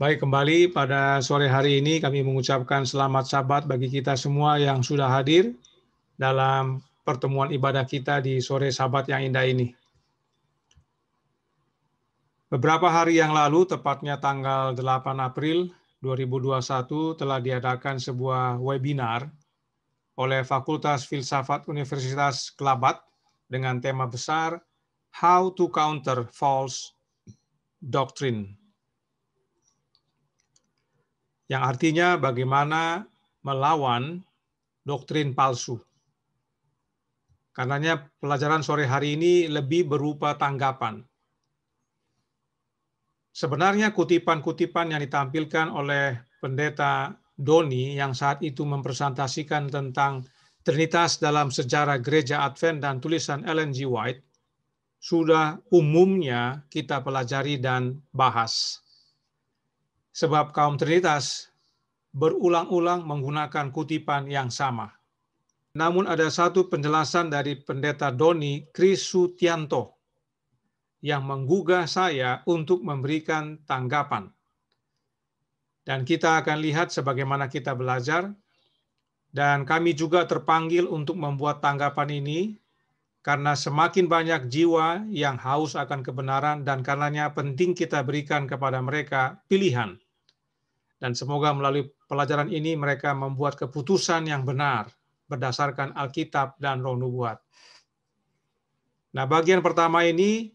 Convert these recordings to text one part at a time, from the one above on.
Baik, kembali pada sore hari ini kami mengucapkan selamat sabat bagi kita semua yang sudah hadir dalam pertemuan ibadah kita di sore sabat yang indah ini. Beberapa hari yang lalu, tepatnya tanggal 8 April 2021, telah diadakan sebuah webinar oleh Fakultas Filsafat Universitas Kelabat dengan tema besar How to Counter False Doctrine yang artinya bagaimana melawan doktrin palsu. Karenanya pelajaran sore hari ini lebih berupa tanggapan. Sebenarnya kutipan-kutipan yang ditampilkan oleh pendeta Doni yang saat itu mempresentasikan tentang Trinitas dalam sejarah gereja Advent dan tulisan Ellen G. White sudah umumnya kita pelajari dan bahas sebab kaum Trinitas berulang-ulang menggunakan kutipan yang sama. Namun ada satu penjelasan dari pendeta Doni Krisutianto yang menggugah saya untuk memberikan tanggapan. Dan kita akan lihat sebagaimana kita belajar dan kami juga terpanggil untuk membuat tanggapan ini karena semakin banyak jiwa yang haus akan kebenaran dan karenanya penting kita berikan kepada mereka pilihan. Dan semoga melalui pelajaran ini mereka membuat keputusan yang benar berdasarkan Alkitab dan Roh Nubuat. Nah, bagian pertama ini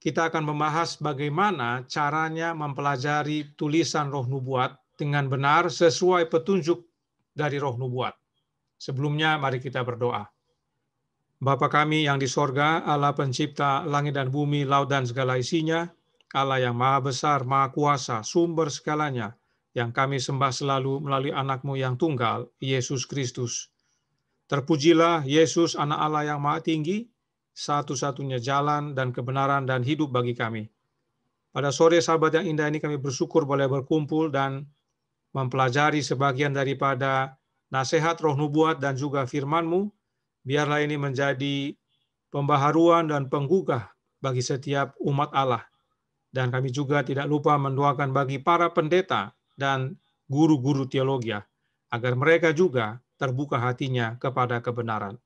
kita akan membahas bagaimana caranya mempelajari tulisan Roh Nubuat dengan benar sesuai petunjuk dari Roh Nubuat. Sebelumnya mari kita berdoa. Bapa kami yang di sorga, Allah pencipta langit dan bumi, laut dan segala isinya, Allah yang maha besar, maha kuasa, sumber segalanya, yang kami sembah selalu melalui anakmu yang tunggal, Yesus Kristus. Terpujilah Yesus, anak Allah yang maha tinggi, satu-satunya jalan dan kebenaran dan hidup bagi kami. Pada sore sahabat yang indah ini kami bersyukur boleh berkumpul dan mempelajari sebagian daripada nasihat roh nubuat dan juga Firmanmu biarlah ini menjadi pembaharuan dan penggugah bagi setiap umat Allah. Dan kami juga tidak lupa mendoakan bagi para pendeta dan guru-guru teologi agar mereka juga terbuka hatinya kepada kebenaran.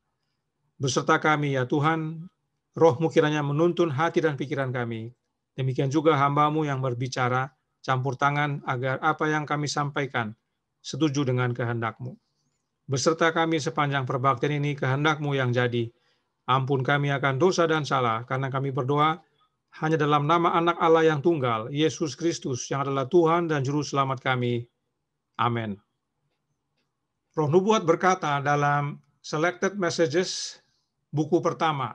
Beserta kami ya Tuhan, rohmu kiranya menuntun hati dan pikiran kami. Demikian juga hambamu yang berbicara, campur tangan agar apa yang kami sampaikan setuju dengan kehendakmu. Beserta kami sepanjang perbaktian ini kehendakmu yang jadi. Ampun kami akan dosa dan salah, karena kami berdoa hanya dalam nama anak Allah yang tunggal, Yesus Kristus, yang adalah Tuhan dan Juru Selamat kami. Amin. Roh Nubuat berkata dalam Selected Messages, buku pertama,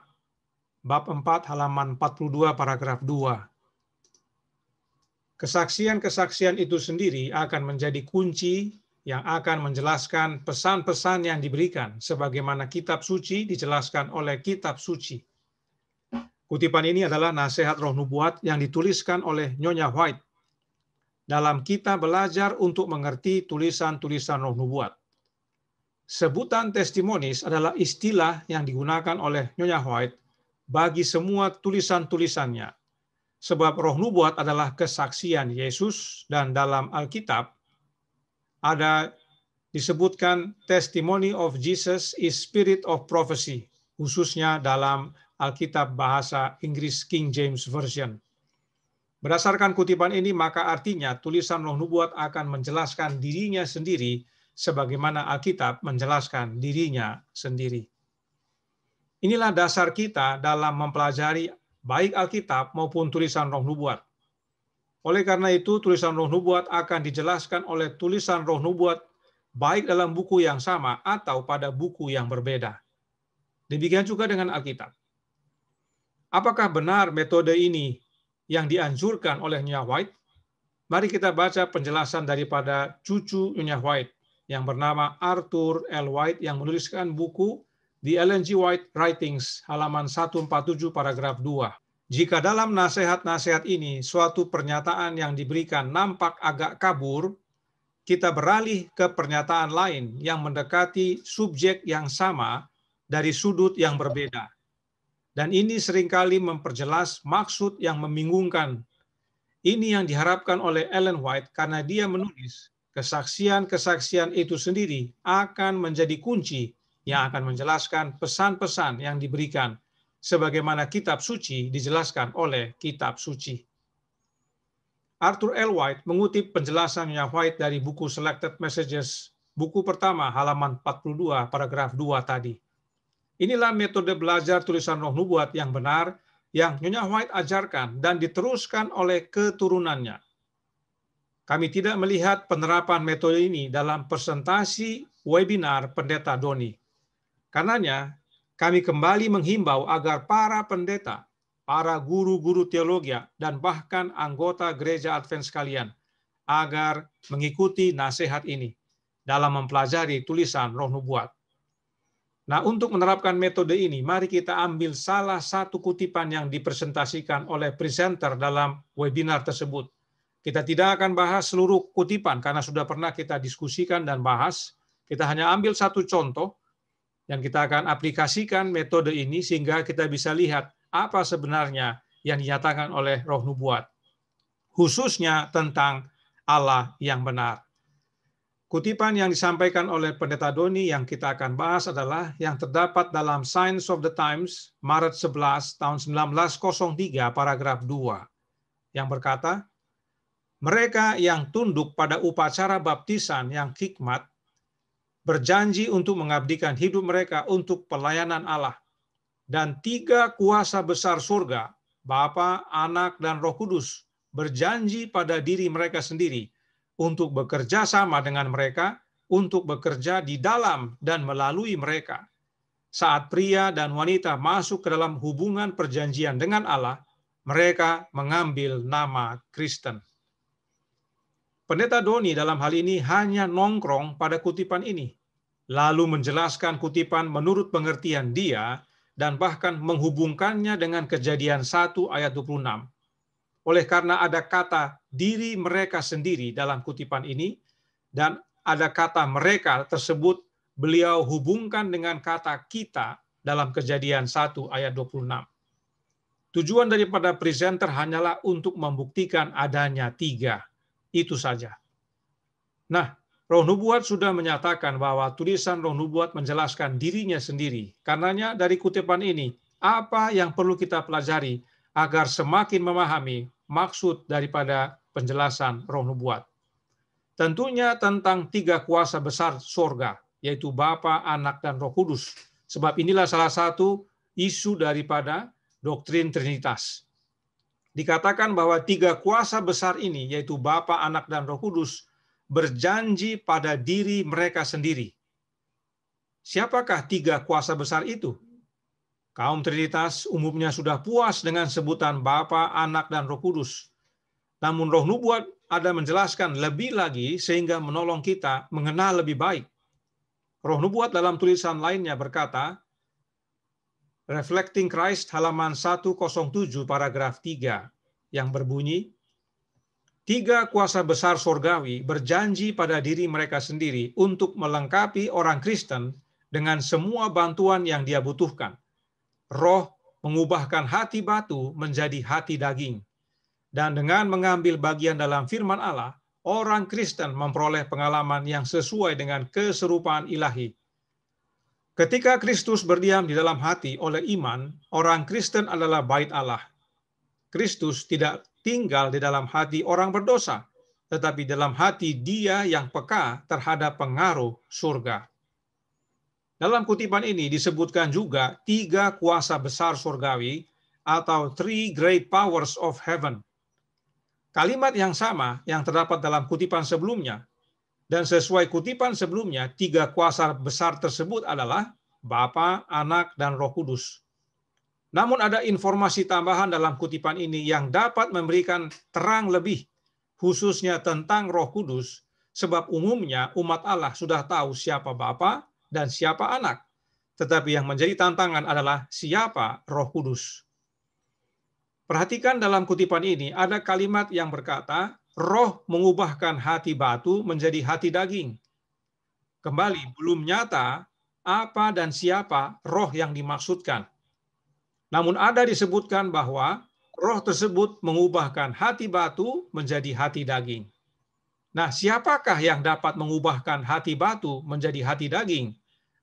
bab 4, halaman 42, paragraf 2. Kesaksian-kesaksian itu sendiri akan menjadi kunci yang akan menjelaskan pesan-pesan yang diberikan sebagaimana kitab suci dijelaskan oleh kitab suci. Kutipan ini adalah nasihat roh nubuat yang dituliskan oleh Nyonya White dalam kita belajar untuk mengerti tulisan-tulisan roh nubuat. Sebutan testimonis adalah istilah yang digunakan oleh Nyonya White bagi semua tulisan-tulisannya. Sebab roh nubuat adalah kesaksian Yesus dan dalam Alkitab ada disebutkan testimony of Jesus is spirit of prophecy, khususnya dalam Alkitab bahasa Inggris King James Version. Berdasarkan kutipan ini, maka artinya tulisan roh nubuat akan menjelaskan dirinya sendiri sebagaimana Alkitab menjelaskan dirinya sendiri. Inilah dasar kita dalam mempelajari baik Alkitab maupun tulisan roh nubuat. Oleh karena itu, tulisan roh nubuat akan dijelaskan oleh tulisan roh nubuat baik dalam buku yang sama atau pada buku yang berbeda. Demikian juga dengan Alkitab. Apakah benar metode ini yang dianjurkan oleh Nyah White? Mari kita baca penjelasan daripada cucu Nyah White yang bernama Arthur L. White yang menuliskan buku The LNG White Writings, halaman 147, paragraf 2. Jika dalam nasihat-nasihat ini suatu pernyataan yang diberikan nampak agak kabur, kita beralih ke pernyataan lain yang mendekati subjek yang sama dari sudut yang berbeda. Dan ini seringkali memperjelas maksud yang membingungkan. Ini yang diharapkan oleh Ellen White karena dia menulis kesaksian-kesaksian itu sendiri akan menjadi kunci yang akan menjelaskan pesan-pesan yang diberikan sebagaimana kitab suci dijelaskan oleh kitab suci. Arthur L. White mengutip penjelasan yang White dari buku Selected Messages, buku pertama halaman 42 paragraf 2 tadi. Inilah metode belajar tulisan roh nubuat yang benar yang Nyonya White ajarkan dan diteruskan oleh keturunannya. Kami tidak melihat penerapan metode ini dalam presentasi webinar Pendeta Doni. Karenanya, kami kembali menghimbau agar para pendeta, para guru-guru teologi, dan bahkan anggota gereja Advent sekalian agar mengikuti nasihat ini dalam mempelajari tulisan roh nubuat. Nah, untuk menerapkan metode ini, mari kita ambil salah satu kutipan yang dipresentasikan oleh presenter dalam webinar tersebut. Kita tidak akan bahas seluruh kutipan karena sudah pernah kita diskusikan dan bahas. Kita hanya ambil satu contoh dan kita akan aplikasikan metode ini sehingga kita bisa lihat apa sebenarnya yang dinyatakan oleh roh nubuat, khususnya tentang Allah yang benar. Kutipan yang disampaikan oleh Pendeta Doni yang kita akan bahas adalah yang terdapat dalam Science of the Times, Maret 11, tahun 1903, paragraf 2, yang berkata, mereka yang tunduk pada upacara baptisan yang hikmat berjanji untuk mengabdikan hidup mereka untuk pelayanan Allah. Dan tiga kuasa besar surga, Bapa, Anak, dan Roh Kudus, berjanji pada diri mereka sendiri untuk bekerja sama dengan mereka, untuk bekerja di dalam dan melalui mereka. Saat pria dan wanita masuk ke dalam hubungan perjanjian dengan Allah, mereka mengambil nama Kristen. Pendeta Doni dalam hal ini hanya nongkrong pada kutipan ini, lalu menjelaskan kutipan menurut pengertian dia dan bahkan menghubungkannya dengan kejadian 1 ayat 26. Oleh karena ada kata diri mereka sendiri dalam kutipan ini, dan ada kata mereka tersebut beliau hubungkan dengan kata kita dalam kejadian 1 ayat 26. Tujuan daripada presenter hanyalah untuk membuktikan adanya tiga itu saja. Nah, Roh Nubuat sudah menyatakan bahwa tulisan Roh Nubuat menjelaskan dirinya sendiri. Karenanya dari kutipan ini, apa yang perlu kita pelajari agar semakin memahami maksud daripada penjelasan Roh Nubuat? Tentunya tentang tiga kuasa besar sorga, yaitu Bapa, Anak, dan Roh Kudus. Sebab inilah salah satu isu daripada doktrin Trinitas dikatakan bahwa tiga kuasa besar ini, yaitu Bapa, Anak, dan Roh Kudus, berjanji pada diri mereka sendiri. Siapakah tiga kuasa besar itu? Kaum Trinitas umumnya sudah puas dengan sebutan Bapa, Anak, dan Roh Kudus. Namun roh nubuat ada menjelaskan lebih lagi sehingga menolong kita mengenal lebih baik. Roh nubuat dalam tulisan lainnya berkata, Reflecting Christ halaman 107 paragraf 3 yang berbunyi Tiga kuasa besar sorgawi berjanji pada diri mereka sendiri untuk melengkapi orang Kristen dengan semua bantuan yang dia butuhkan. Roh mengubahkan hati batu menjadi hati daging. Dan dengan mengambil bagian dalam firman Allah, orang Kristen memperoleh pengalaman yang sesuai dengan keserupaan ilahi Ketika Kristus berdiam di dalam hati oleh iman, orang Kristen adalah bait Allah. Kristus tidak tinggal di dalam hati orang berdosa, tetapi dalam hati dia yang peka terhadap pengaruh surga. Dalam kutipan ini disebutkan juga tiga kuasa besar surgawi atau three great powers of heaven. Kalimat yang sama yang terdapat dalam kutipan sebelumnya dan sesuai kutipan sebelumnya, tiga kuasa besar tersebut adalah Bapa, Anak, dan Roh Kudus. Namun ada informasi tambahan dalam kutipan ini yang dapat memberikan terang lebih, khususnya tentang Roh Kudus, sebab umumnya umat Allah sudah tahu siapa Bapa dan siapa Anak. Tetapi yang menjadi tantangan adalah siapa Roh Kudus. Perhatikan dalam kutipan ini ada kalimat yang berkata, roh mengubahkan hati batu menjadi hati daging. Kembali, belum nyata apa dan siapa roh yang dimaksudkan. Namun ada disebutkan bahwa roh tersebut mengubahkan hati batu menjadi hati daging. Nah, siapakah yang dapat mengubahkan hati batu menjadi hati daging?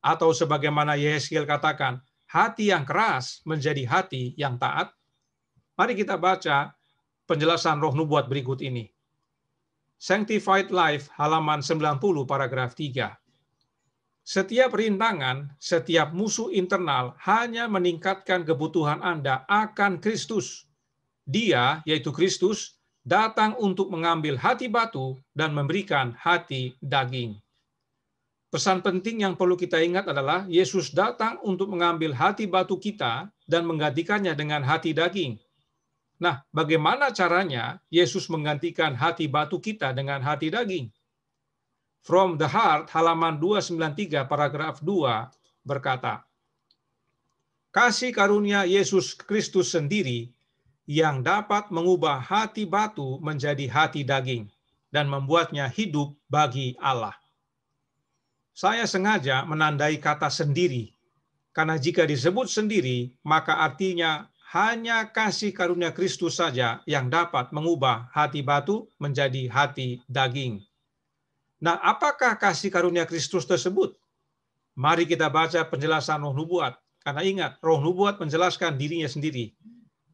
Atau sebagaimana Yeskil katakan, hati yang keras menjadi hati yang taat? Mari kita baca penjelasan roh nubuat berikut ini. Sanctified Life halaman 90 paragraf 3. Setiap rintangan, setiap musuh internal hanya meningkatkan kebutuhan Anda akan Kristus. Dia, yaitu Kristus, datang untuk mengambil hati batu dan memberikan hati daging. Pesan penting yang perlu kita ingat adalah Yesus datang untuk mengambil hati batu kita dan menggantikannya dengan hati daging. Nah, bagaimana caranya Yesus menggantikan hati batu kita dengan hati daging? From the Heart, halaman 293, paragraf 2, berkata, Kasih karunia Yesus Kristus sendiri yang dapat mengubah hati batu menjadi hati daging dan membuatnya hidup bagi Allah. Saya sengaja menandai kata sendiri, karena jika disebut sendiri, maka artinya hanya kasih karunia Kristus saja yang dapat mengubah hati batu menjadi hati daging. Nah, apakah kasih karunia Kristus tersebut? Mari kita baca penjelasan roh nubuat. Karena ingat, roh nubuat menjelaskan dirinya sendiri.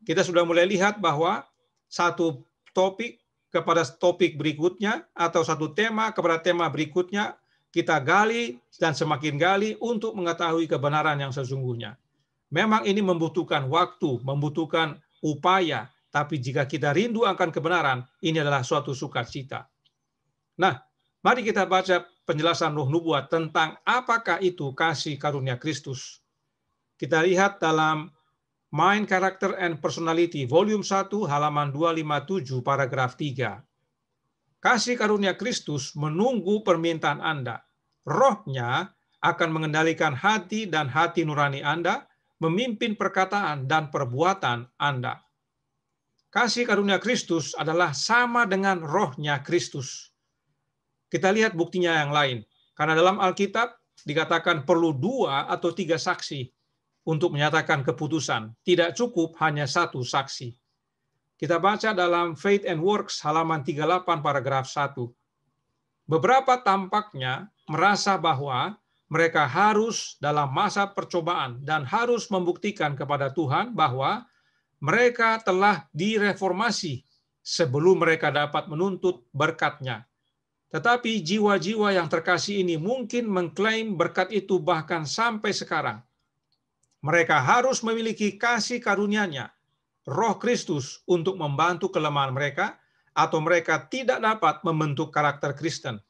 Kita sudah mulai lihat bahwa satu topik kepada topik berikutnya atau satu tema kepada tema berikutnya kita gali dan semakin gali untuk mengetahui kebenaran yang sesungguhnya. Memang ini membutuhkan waktu, membutuhkan upaya, tapi jika kita rindu akan kebenaran, ini adalah suatu sukacita. Nah, mari kita baca penjelasan roh nubuat tentang apakah itu kasih karunia Kristus. Kita lihat dalam Mind, Character, and Personality, volume 1, halaman 257, paragraf 3. Kasih karunia Kristus menunggu permintaan Anda. Rohnya akan mengendalikan hati dan hati nurani Anda, memimpin perkataan dan perbuatan Anda. Kasih karunia Kristus adalah sama dengan rohnya Kristus. Kita lihat buktinya yang lain. Karena dalam Alkitab dikatakan perlu dua atau tiga saksi untuk menyatakan keputusan. Tidak cukup hanya satu saksi. Kita baca dalam Faith and Works halaman 38 paragraf 1. Beberapa tampaknya merasa bahwa mereka harus dalam masa percobaan dan harus membuktikan kepada Tuhan bahwa mereka telah direformasi sebelum mereka dapat menuntut berkatnya. Tetapi jiwa-jiwa yang terkasih ini mungkin mengklaim berkat itu bahkan sampai sekarang. Mereka harus memiliki kasih karunia-Nya, Roh Kristus untuk membantu kelemahan mereka atau mereka tidak dapat membentuk karakter Kristen.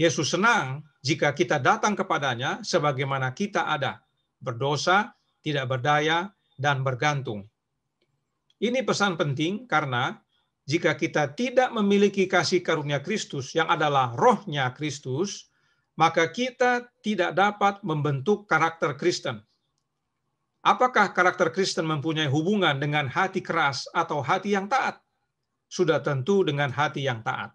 Yesus senang jika kita datang kepadanya sebagaimana kita ada, berdosa, tidak berdaya, dan bergantung. Ini pesan penting karena jika kita tidak memiliki kasih karunia Kristus yang adalah rohnya Kristus, maka kita tidak dapat membentuk karakter Kristen. Apakah karakter Kristen mempunyai hubungan dengan hati keras atau hati yang taat? Sudah tentu dengan hati yang taat.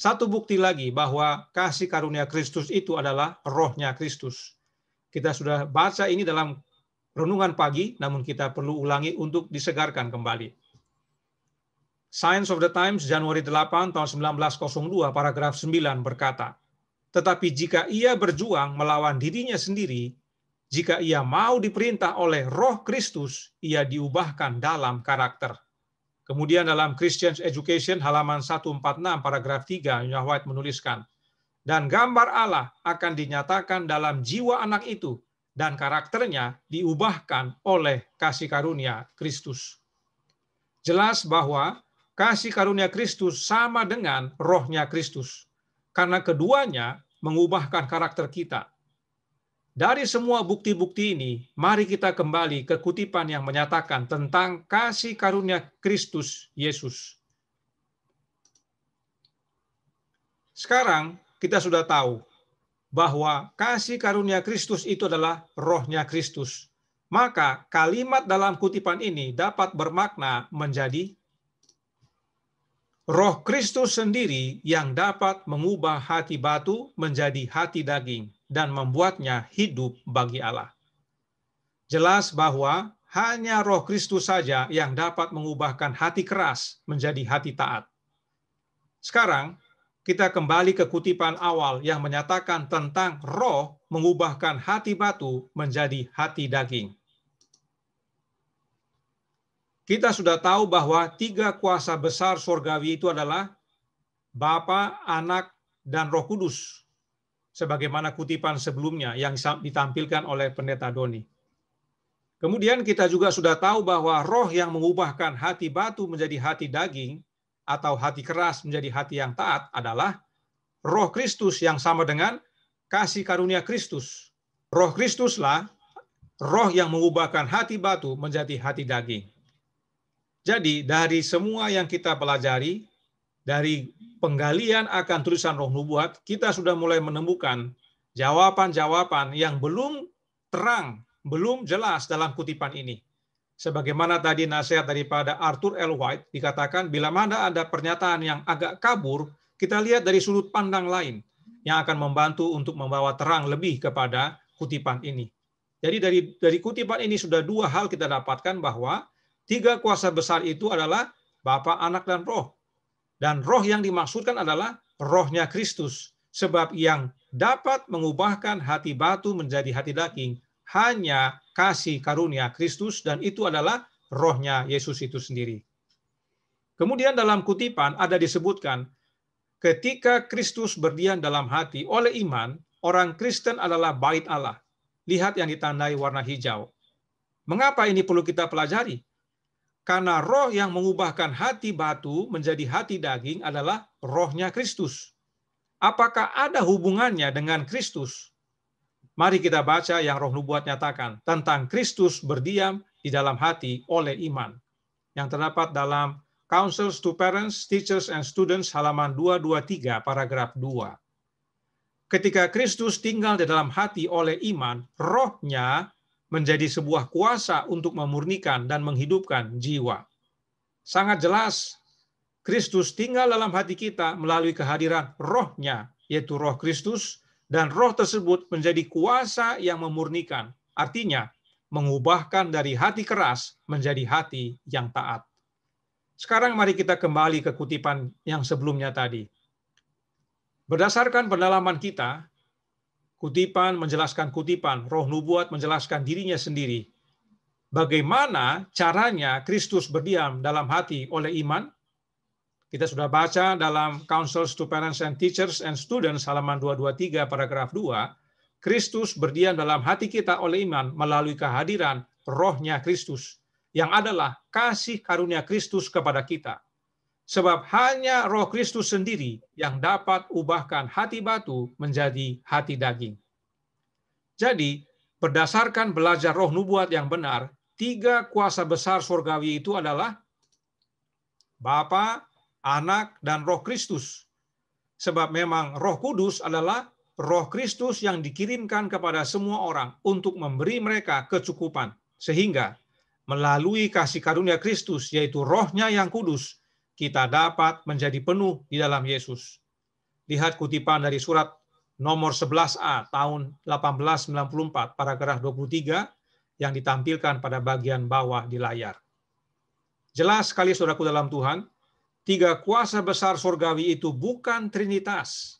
Satu bukti lagi bahwa kasih karunia Kristus itu adalah rohnya Kristus. Kita sudah baca ini dalam renungan pagi, namun kita perlu ulangi untuk disegarkan kembali. Science of the Times, Januari 8, tahun 1902, paragraf 9 berkata, Tetapi jika ia berjuang melawan dirinya sendiri, jika ia mau diperintah oleh roh Kristus, ia diubahkan dalam karakter. Kemudian dalam Christian Education halaman 146 paragraf 3 Nya White menuliskan, dan gambar Allah akan dinyatakan dalam jiwa anak itu dan karakternya diubahkan oleh kasih karunia Kristus. Jelas bahwa kasih karunia Kristus sama dengan rohnya Kristus. Karena keduanya mengubahkan karakter kita. Dari semua bukti-bukti ini, mari kita kembali ke kutipan yang menyatakan tentang kasih karunia Kristus Yesus. Sekarang kita sudah tahu bahwa kasih karunia Kristus itu adalah rohnya Kristus. Maka kalimat dalam kutipan ini dapat bermakna menjadi roh Kristus sendiri yang dapat mengubah hati batu menjadi hati daging dan membuatnya hidup bagi Allah. Jelas bahwa hanya roh Kristus saja yang dapat mengubahkan hati keras menjadi hati taat. Sekarang, kita kembali ke kutipan awal yang menyatakan tentang roh mengubahkan hati batu menjadi hati daging. Kita sudah tahu bahwa tiga kuasa besar surgawi itu adalah Bapa, Anak, dan Roh Kudus sebagaimana kutipan sebelumnya yang ditampilkan oleh Pendeta Doni. Kemudian kita juga sudah tahu bahwa roh yang mengubahkan hati batu menjadi hati daging atau hati keras menjadi hati yang taat adalah roh Kristus yang sama dengan kasih karunia Kristus. Roh Kristuslah roh yang mengubahkan hati batu menjadi hati daging. Jadi dari semua yang kita pelajari, dari penggalian akan tulisan roh nubuat, kita sudah mulai menemukan jawaban-jawaban yang belum terang, belum jelas dalam kutipan ini. Sebagaimana tadi nasihat daripada Arthur L. White dikatakan, bila mana ada pernyataan yang agak kabur, kita lihat dari sudut pandang lain yang akan membantu untuk membawa terang lebih kepada kutipan ini. Jadi dari dari kutipan ini sudah dua hal kita dapatkan bahwa tiga kuasa besar itu adalah Bapa, Anak, dan Roh. Dan roh yang dimaksudkan adalah rohnya Kristus, sebab yang dapat mengubahkan hati batu menjadi hati daging hanya kasih karunia Kristus dan itu adalah rohnya Yesus itu sendiri. Kemudian dalam kutipan ada disebutkan, ketika Kristus berdiam dalam hati oleh iman, orang Kristen adalah bait Allah. Lihat yang ditandai warna hijau. Mengapa ini perlu kita pelajari? Karena roh yang mengubahkan hati batu menjadi hati daging adalah rohnya Kristus. Apakah ada hubungannya dengan Kristus? Mari kita baca yang roh nubuat nyatakan tentang Kristus berdiam di dalam hati oleh iman. Yang terdapat dalam Councils to Parents, Teachers, and Students halaman 223 paragraf 2. Ketika Kristus tinggal di dalam hati oleh iman, rohnya menjadi sebuah kuasa untuk memurnikan dan menghidupkan jiwa. Sangat jelas, Kristus tinggal dalam hati kita melalui kehadiran rohnya, yaitu roh Kristus, dan roh tersebut menjadi kuasa yang memurnikan. Artinya, mengubahkan dari hati keras menjadi hati yang taat. Sekarang mari kita kembali ke kutipan yang sebelumnya tadi. Berdasarkan pendalaman kita, kutipan menjelaskan kutipan, roh nubuat menjelaskan dirinya sendiri. Bagaimana caranya Kristus berdiam dalam hati oleh iman? Kita sudah baca dalam Councils to Parents and Teachers and Students halaman 223 paragraf 2, Kristus berdiam dalam hati kita oleh iman melalui kehadiran rohnya Kristus, yang adalah kasih karunia Kristus kepada kita. Sebab hanya roh Kristus sendiri yang dapat ubahkan hati batu menjadi hati daging. Jadi, berdasarkan belajar roh nubuat yang benar, tiga kuasa besar surgawi itu adalah Bapa, Anak, dan Roh Kristus. Sebab memang Roh Kudus adalah Roh Kristus yang dikirimkan kepada semua orang untuk memberi mereka kecukupan. Sehingga melalui kasih karunia Kristus, yaitu rohnya yang kudus, kita dapat menjadi penuh di dalam Yesus. Lihat kutipan dari surat nomor 11A tahun 1894 paragraf 23 yang ditampilkan pada bagian bawah di layar. Jelas sekali saudaraku dalam Tuhan, tiga kuasa besar surgawi itu bukan Trinitas.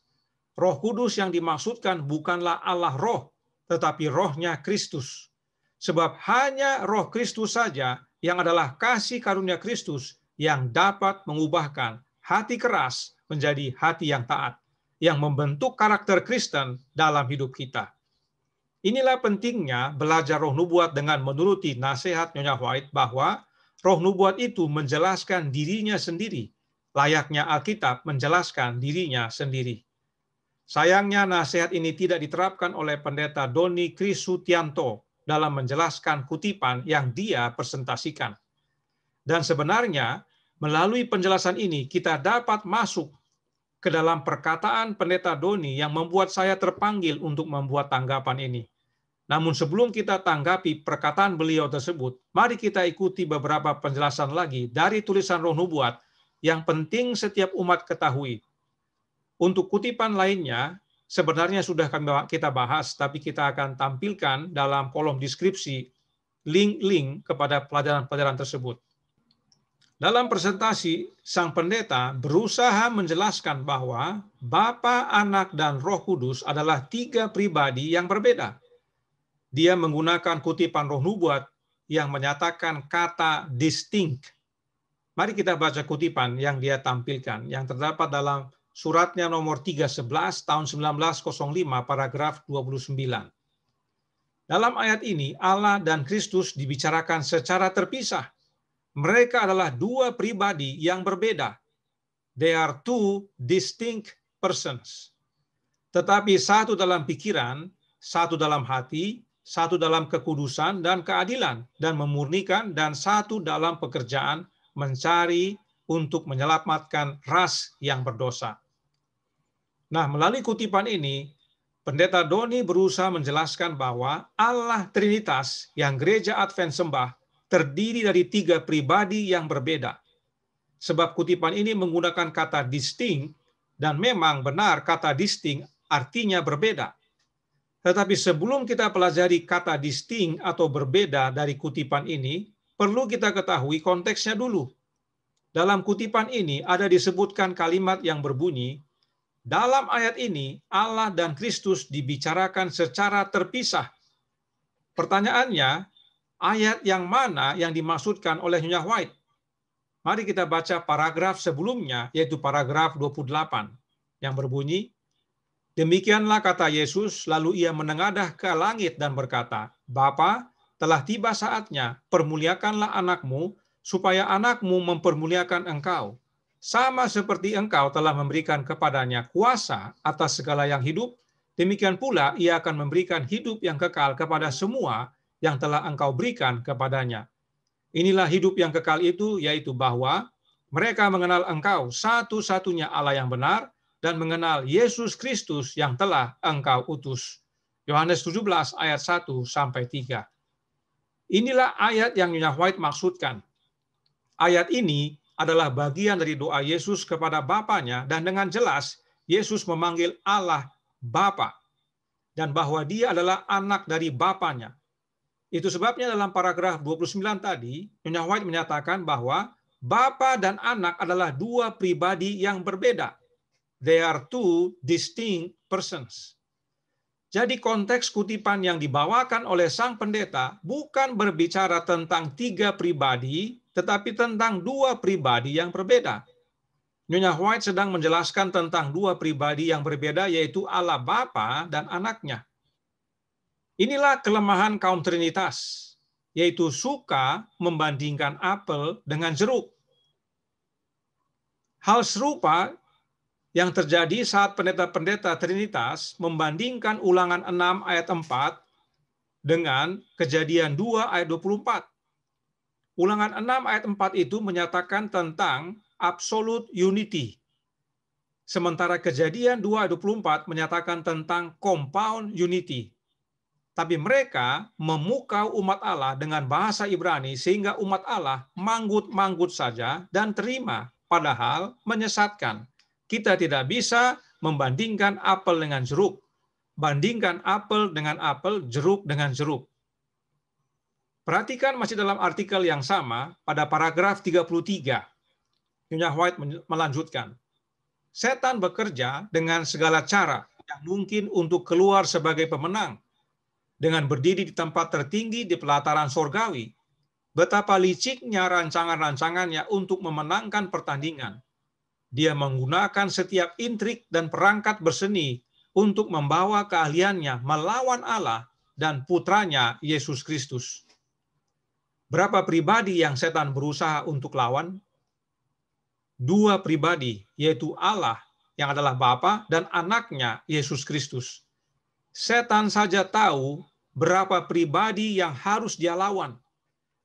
Roh Kudus yang dimaksudkan bukanlah Allah roh, tetapi rohnya Kristus. Sebab hanya roh Kristus saja yang adalah kasih karunia Kristus yang dapat mengubahkan hati keras menjadi hati yang taat, yang membentuk karakter Kristen dalam hidup kita. Inilah pentingnya belajar roh nubuat dengan menuruti nasihat Nyonya White bahwa roh nubuat itu menjelaskan dirinya sendiri, layaknya Alkitab menjelaskan dirinya sendiri. Sayangnya nasihat ini tidak diterapkan oleh pendeta Doni Kris Krisutianto dalam menjelaskan kutipan yang dia presentasikan. Dan sebenarnya Melalui penjelasan ini, kita dapat masuk ke dalam perkataan pendeta Doni yang membuat saya terpanggil untuk membuat tanggapan ini. Namun sebelum kita tanggapi perkataan beliau tersebut, mari kita ikuti beberapa penjelasan lagi dari tulisan roh nubuat yang penting setiap umat ketahui. Untuk kutipan lainnya, sebenarnya sudah kita bahas, tapi kita akan tampilkan dalam kolom deskripsi link-link kepada pelajaran-pelajaran tersebut. Dalam presentasi, sang pendeta berusaha menjelaskan bahwa Bapa, Anak, dan Roh Kudus adalah tiga pribadi yang berbeda. Dia menggunakan kutipan roh nubuat yang menyatakan kata distinct. Mari kita baca kutipan yang dia tampilkan, yang terdapat dalam suratnya nomor 311 tahun 1905, paragraf 29. Dalam ayat ini, Allah dan Kristus dibicarakan secara terpisah – mereka adalah dua pribadi yang berbeda. They are two distinct persons. Tetapi satu dalam pikiran, satu dalam hati, satu dalam kekudusan dan keadilan dan memurnikan dan satu dalam pekerjaan mencari untuk menyelamatkan ras yang berdosa. Nah, melalui kutipan ini, Pendeta Doni berusaha menjelaskan bahwa Allah Trinitas yang gereja Advent sembah terdiri dari tiga pribadi yang berbeda. Sebab kutipan ini menggunakan kata distinct dan memang benar kata distinct artinya berbeda. Tetapi sebelum kita pelajari kata distinct atau berbeda dari kutipan ini, perlu kita ketahui konteksnya dulu. Dalam kutipan ini ada disebutkan kalimat yang berbunyi, dalam ayat ini Allah dan Kristus dibicarakan secara terpisah. Pertanyaannya, ayat yang mana yang dimaksudkan oleh Nyonya White. Mari kita baca paragraf sebelumnya, yaitu paragraf 28 yang berbunyi, Demikianlah kata Yesus, lalu ia menengadah ke langit dan berkata, Bapa, telah tiba saatnya, permuliakanlah anakmu, supaya anakmu mempermuliakan engkau. Sama seperti engkau telah memberikan kepadanya kuasa atas segala yang hidup, demikian pula ia akan memberikan hidup yang kekal kepada semua yang telah engkau berikan kepadanya. Inilah hidup yang kekal itu, yaitu bahwa mereka mengenal engkau satu-satunya Allah yang benar dan mengenal Yesus Kristus yang telah engkau utus. Yohanes 17 ayat 1 sampai 3. Inilah ayat yang Nyonya White maksudkan. Ayat ini adalah bagian dari doa Yesus kepada Bapaknya dan dengan jelas Yesus memanggil Allah Bapa dan bahwa dia adalah anak dari Bapaknya itu sebabnya dalam paragraf 29 tadi, Nyonya White menyatakan bahwa Bapa dan anak adalah dua pribadi yang berbeda. They are two distinct persons. Jadi konteks kutipan yang dibawakan oleh sang pendeta bukan berbicara tentang tiga pribadi, tetapi tentang dua pribadi yang berbeda. Nyonya White sedang menjelaskan tentang dua pribadi yang berbeda, yaitu Allah Bapa dan anaknya. Inilah kelemahan kaum Trinitas, yaitu suka membandingkan apel dengan jeruk. Hal serupa yang terjadi saat pendeta-pendeta Trinitas membandingkan ulangan 6 ayat 4 dengan kejadian 2 ayat 24. Ulangan 6 ayat 4 itu menyatakan tentang absolute unity. Sementara kejadian 2 ayat 24 menyatakan tentang compound unity tapi mereka memukau umat Allah dengan bahasa Ibrani sehingga umat Allah manggut-manggut saja dan terima, padahal menyesatkan. Kita tidak bisa membandingkan apel dengan jeruk. Bandingkan apel dengan apel, jeruk dengan jeruk. Perhatikan masih dalam artikel yang sama pada paragraf 33. Nyonya White melanjutkan. Setan bekerja dengan segala cara yang mungkin untuk keluar sebagai pemenang dengan berdiri di tempat tertinggi di pelataran sorgawi, betapa liciknya rancangan-rancangannya untuk memenangkan pertandingan. Dia menggunakan setiap intrik dan perangkat berseni untuk membawa keahliannya melawan Allah dan putranya Yesus Kristus. Berapa pribadi yang setan berusaha untuk lawan? Dua pribadi, yaitu Allah yang adalah Bapa dan anaknya Yesus Kristus. Setan saja tahu berapa pribadi yang harus dia lawan.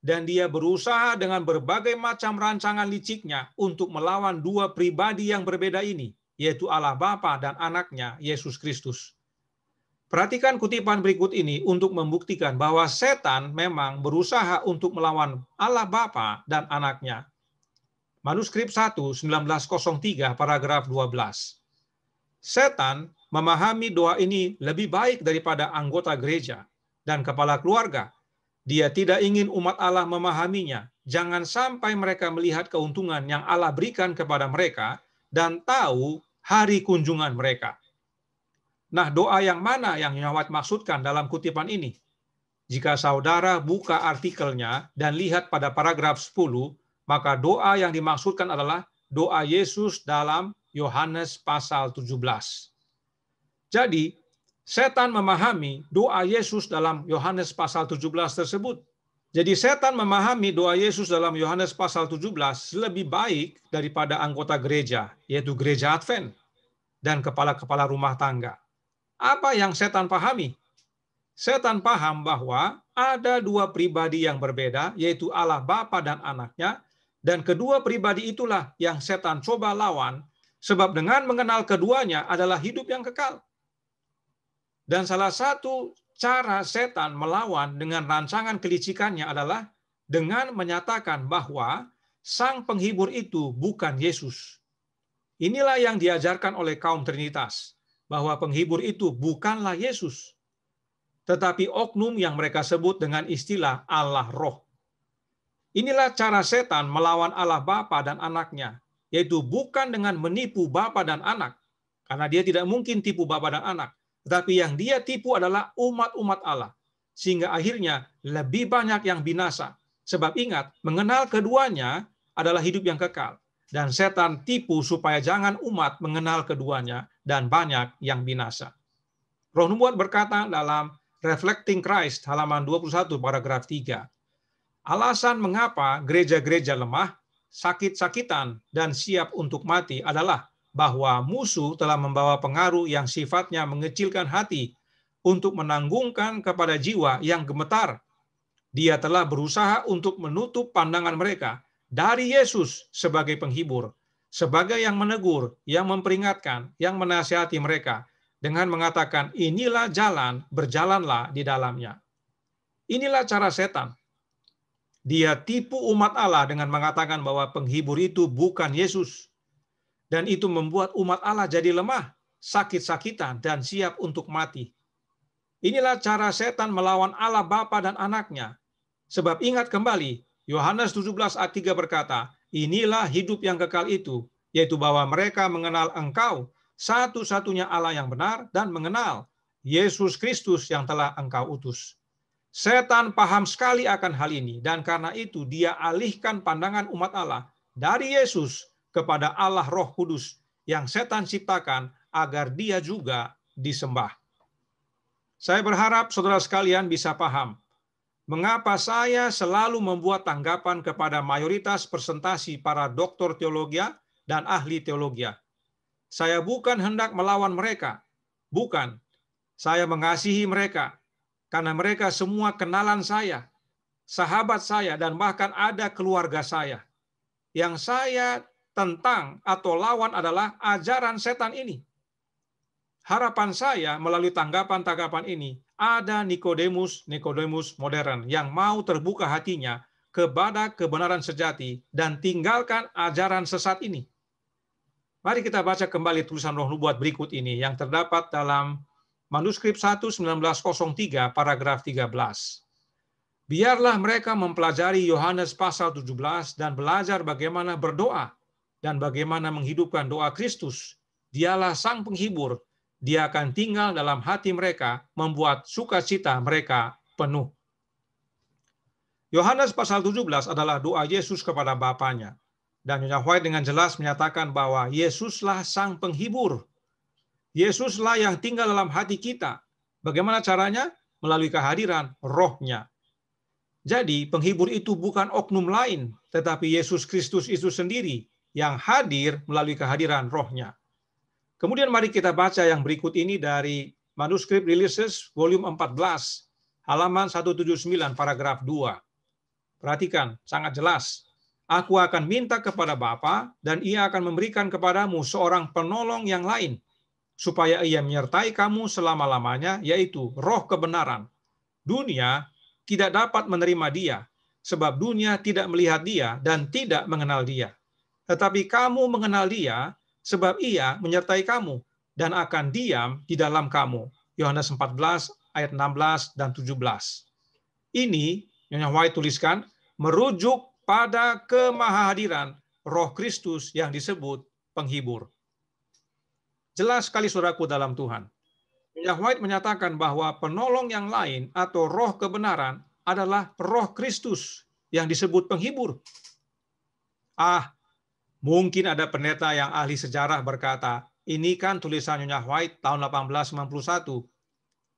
Dan dia berusaha dengan berbagai macam rancangan liciknya untuk melawan dua pribadi yang berbeda ini, yaitu Allah Bapa dan anaknya, Yesus Kristus. Perhatikan kutipan berikut ini untuk membuktikan bahwa setan memang berusaha untuk melawan Allah Bapa dan anaknya. Manuskrip 1, 1903, paragraf 12. Setan memahami doa ini lebih baik daripada anggota gereja dan kepala keluarga. Dia tidak ingin umat Allah memahaminya. Jangan sampai mereka melihat keuntungan yang Allah berikan kepada mereka dan tahu hari kunjungan mereka. Nah, doa yang mana yang Yahweh maksudkan dalam kutipan ini? Jika saudara buka artikelnya dan lihat pada paragraf 10, maka doa yang dimaksudkan adalah doa Yesus dalam Yohanes pasal 17. Jadi, Setan memahami doa Yesus dalam Yohanes pasal 17 tersebut. Jadi setan memahami doa Yesus dalam Yohanes pasal 17 lebih baik daripada anggota gereja, yaitu gereja Advent dan kepala-kepala rumah tangga. Apa yang setan pahami? Setan paham bahwa ada dua pribadi yang berbeda, yaitu Allah Bapa dan anaknya, dan kedua pribadi itulah yang setan coba lawan, sebab dengan mengenal keduanya adalah hidup yang kekal. Dan salah satu cara setan melawan dengan rancangan kelicikannya adalah dengan menyatakan bahwa sang penghibur itu bukan Yesus. Inilah yang diajarkan oleh kaum Trinitas, bahwa penghibur itu bukanlah Yesus, tetapi oknum yang mereka sebut dengan istilah Allah Roh. Inilah cara setan melawan Allah Bapa dan anaknya, yaitu bukan dengan menipu Bapa dan anak, karena dia tidak mungkin tipu Bapa dan anak, tetapi yang dia tipu adalah umat-umat Allah. Sehingga akhirnya lebih banyak yang binasa. Sebab ingat, mengenal keduanya adalah hidup yang kekal. Dan setan tipu supaya jangan umat mengenal keduanya dan banyak yang binasa. Roh Nubuat berkata dalam Reflecting Christ halaman 21 paragraf 3. Alasan mengapa gereja-gereja lemah, sakit-sakitan, dan siap untuk mati adalah bahwa musuh telah membawa pengaruh yang sifatnya mengecilkan hati untuk menanggungkan kepada jiwa yang gemetar. Dia telah berusaha untuk menutup pandangan mereka dari Yesus sebagai penghibur, sebagai yang menegur, yang memperingatkan, yang menasihati mereka dengan mengatakan, "Inilah jalan, berjalanlah di dalamnya." Inilah cara setan. Dia tipu umat Allah dengan mengatakan bahwa penghibur itu bukan Yesus, dan itu membuat umat Allah jadi lemah, sakit-sakitan, dan siap untuk mati. Inilah cara setan melawan Allah Bapa dan anaknya. Sebab ingat kembali, Yohanes 17 ayat 3 berkata, inilah hidup yang kekal itu, yaitu bahwa mereka mengenal engkau, satu-satunya Allah yang benar, dan mengenal Yesus Kristus yang telah engkau utus. Setan paham sekali akan hal ini, dan karena itu dia alihkan pandangan umat Allah dari Yesus kepada Allah Roh Kudus yang setan ciptakan agar dia juga disembah. Saya berharap saudara sekalian bisa paham mengapa saya selalu membuat tanggapan kepada mayoritas presentasi para doktor teologi dan ahli teologi. Saya bukan hendak melawan mereka, bukan. Saya mengasihi mereka karena mereka semua kenalan saya, sahabat saya dan bahkan ada keluarga saya. Yang saya tentang atau lawan adalah ajaran setan ini. Harapan saya melalui tanggapan-tanggapan ini ada Nikodemus, Nikodemus modern yang mau terbuka hatinya kepada kebenaran sejati dan tinggalkan ajaran sesat ini. Mari kita baca kembali tulisan Roh Nubuat berikut ini yang terdapat dalam manuskrip 1903 paragraf 13. Biarlah mereka mempelajari Yohanes pasal 17 dan belajar bagaimana berdoa dan bagaimana menghidupkan doa Kristus. Dialah sang penghibur, dia akan tinggal dalam hati mereka, membuat sukacita mereka penuh. Yohanes pasal 17 adalah doa Yesus kepada Bapaknya. Dan Nyonya White dengan jelas menyatakan bahwa Yesuslah sang penghibur. Yesuslah yang tinggal dalam hati kita. Bagaimana caranya? Melalui kehadiran rohnya. Jadi penghibur itu bukan oknum lain, tetapi Yesus Kristus itu sendiri yang hadir melalui kehadiran rohnya. Kemudian mari kita baca yang berikut ini dari manuskrip releases volume 14 halaman 179 paragraf 2. Perhatikan, sangat jelas. Aku akan minta kepada Bapa dan ia akan memberikan kepadamu seorang penolong yang lain supaya ia menyertai kamu selama-lamanya yaitu roh kebenaran. Dunia tidak dapat menerima dia sebab dunia tidak melihat dia dan tidak mengenal dia tetapi kamu mengenal dia, sebab ia menyertai kamu dan akan diam di dalam kamu. Yohanes 14 ayat 16 dan 17. Ini yang Yahweh tuliskan merujuk pada kemahadiran Roh Kristus yang disebut penghibur. Jelas sekali saudaraku dalam Tuhan. Yang White menyatakan bahwa penolong yang lain atau roh kebenaran adalah roh Kristus yang disebut penghibur. Ah, Mungkin ada pendeta yang ahli sejarah berkata, ini kan tulisan Nyonya White tahun 1891.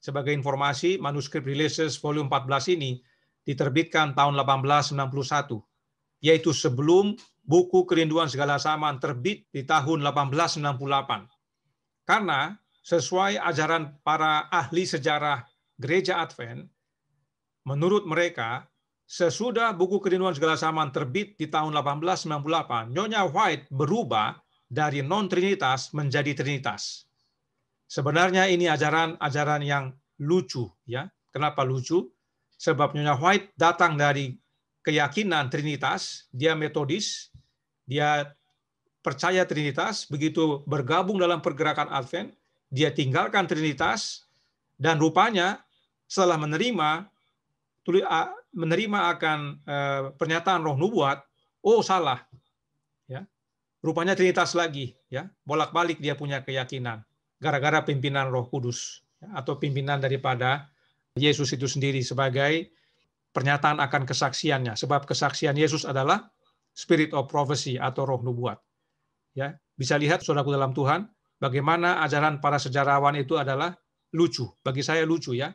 Sebagai informasi, manuskrip Releases volume 14 ini diterbitkan tahun 1891, yaitu sebelum buku Kerinduan Segala Saman terbit di tahun 1868. Karena sesuai ajaran para ahli sejarah gereja Advent, menurut mereka Sesudah buku kerinduan segala zaman terbit di tahun 1898, Nyonya White berubah dari non-trinitas menjadi trinitas. Sebenarnya ini ajaran-ajaran yang lucu. ya. Kenapa lucu? Sebab Nyonya White datang dari keyakinan trinitas, dia metodis, dia percaya trinitas, begitu bergabung dalam pergerakan Advent, dia tinggalkan trinitas, dan rupanya setelah menerima menerima akan eh, pernyataan roh nubuat, oh salah. Ya. Rupanya Trinitas lagi, ya. Bolak-balik dia punya keyakinan gara-gara pimpinan Roh Kudus ya, atau pimpinan daripada Yesus itu sendiri sebagai pernyataan akan kesaksiannya sebab kesaksian Yesus adalah spirit of prophecy atau roh nubuat. Ya, bisa lihat Saudaraku dalam Tuhan bagaimana ajaran para sejarawan itu adalah lucu. Bagi saya lucu ya.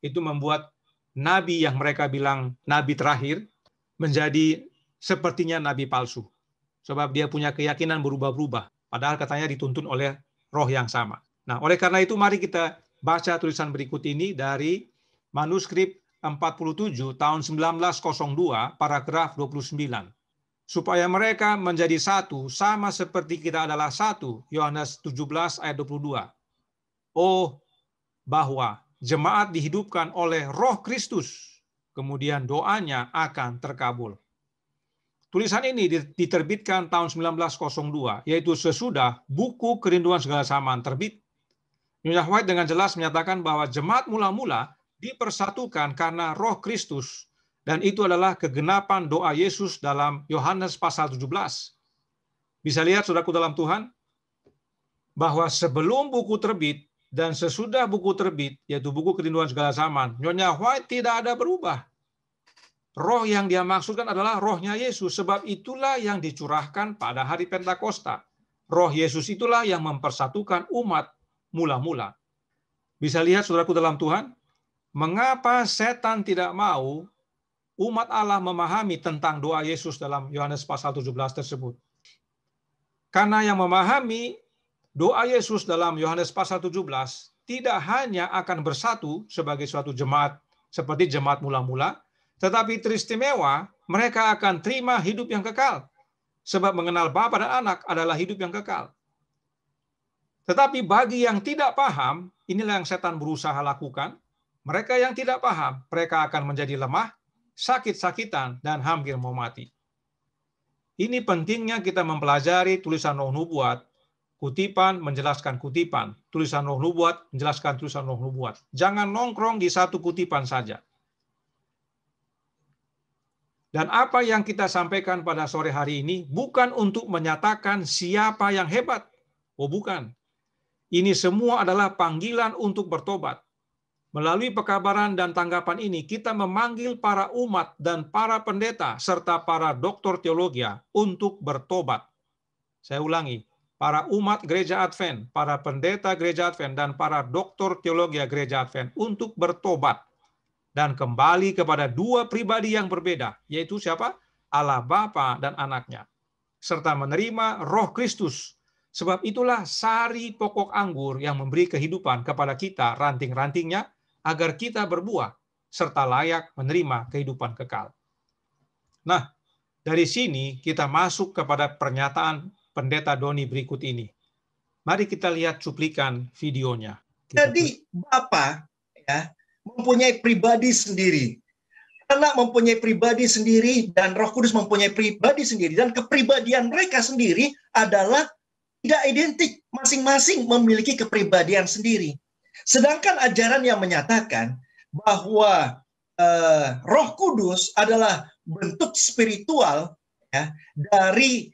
Itu membuat nabi yang mereka bilang nabi terakhir menjadi sepertinya nabi palsu. Sebab dia punya keyakinan berubah-berubah. Padahal katanya dituntun oleh roh yang sama. Nah, oleh karena itu mari kita baca tulisan berikut ini dari manuskrip 47 tahun 1902 paragraf 29. Supaya mereka menjadi satu sama seperti kita adalah satu. Yohanes 17 ayat 22. Oh, bahwa jemaat dihidupkan oleh roh Kristus, kemudian doanya akan terkabul. Tulisan ini diterbitkan tahun 1902, yaitu sesudah buku Kerinduan Segala zaman terbit. Nyonya White dengan jelas menyatakan bahwa jemaat mula-mula dipersatukan karena roh Kristus, dan itu adalah kegenapan doa Yesus dalam Yohanes pasal 17. Bisa lihat saudaraku dalam Tuhan, bahwa sebelum buku terbit, dan sesudah buku terbit, yaitu buku kerinduan segala zaman, Nyonya White tidak ada berubah. Roh yang dia maksudkan adalah rohnya Yesus, sebab itulah yang dicurahkan pada hari Pentakosta. Roh Yesus itulah yang mempersatukan umat mula-mula. Bisa lihat saudaraku dalam Tuhan, mengapa setan tidak mau umat Allah memahami tentang doa Yesus dalam Yohanes pasal 17 tersebut. Karena yang memahami Doa Yesus dalam Yohanes pasal 17 tidak hanya akan bersatu sebagai suatu jemaat seperti jemaat mula-mula, tetapi teristimewa mereka akan terima hidup yang kekal. Sebab mengenal Bapa dan anak adalah hidup yang kekal. Tetapi bagi yang tidak paham, inilah yang setan berusaha lakukan. Mereka yang tidak paham, mereka akan menjadi lemah, sakit-sakitan, dan hampir mau mati. Ini pentingnya kita mempelajari tulisan roh nubuat kutipan menjelaskan kutipan, tulisan roh nubuat menjelaskan tulisan roh nubuat. Jangan nongkrong di satu kutipan saja. Dan apa yang kita sampaikan pada sore hari ini bukan untuk menyatakan siapa yang hebat. Oh bukan. Ini semua adalah panggilan untuk bertobat. Melalui pekabaran dan tanggapan ini, kita memanggil para umat dan para pendeta serta para doktor teologi untuk bertobat. Saya ulangi, para umat gereja Advent, para pendeta gereja Advent, dan para doktor teologi gereja Advent untuk bertobat dan kembali kepada dua pribadi yang berbeda, yaitu siapa? Allah Bapa dan anaknya, serta menerima roh Kristus. Sebab itulah sari pokok anggur yang memberi kehidupan kepada kita ranting-rantingnya agar kita berbuah serta layak menerima kehidupan kekal. Nah, dari sini kita masuk kepada pernyataan Pendeta Doni berikut ini. Mari kita lihat cuplikan videonya. Kita Jadi Bapak ya mempunyai pribadi sendiri. Anak mempunyai pribadi sendiri dan Roh Kudus mempunyai pribadi sendiri dan kepribadian mereka sendiri adalah tidak identik. Masing-masing memiliki kepribadian sendiri. Sedangkan ajaran yang menyatakan bahwa eh, Roh Kudus adalah bentuk spiritual ya dari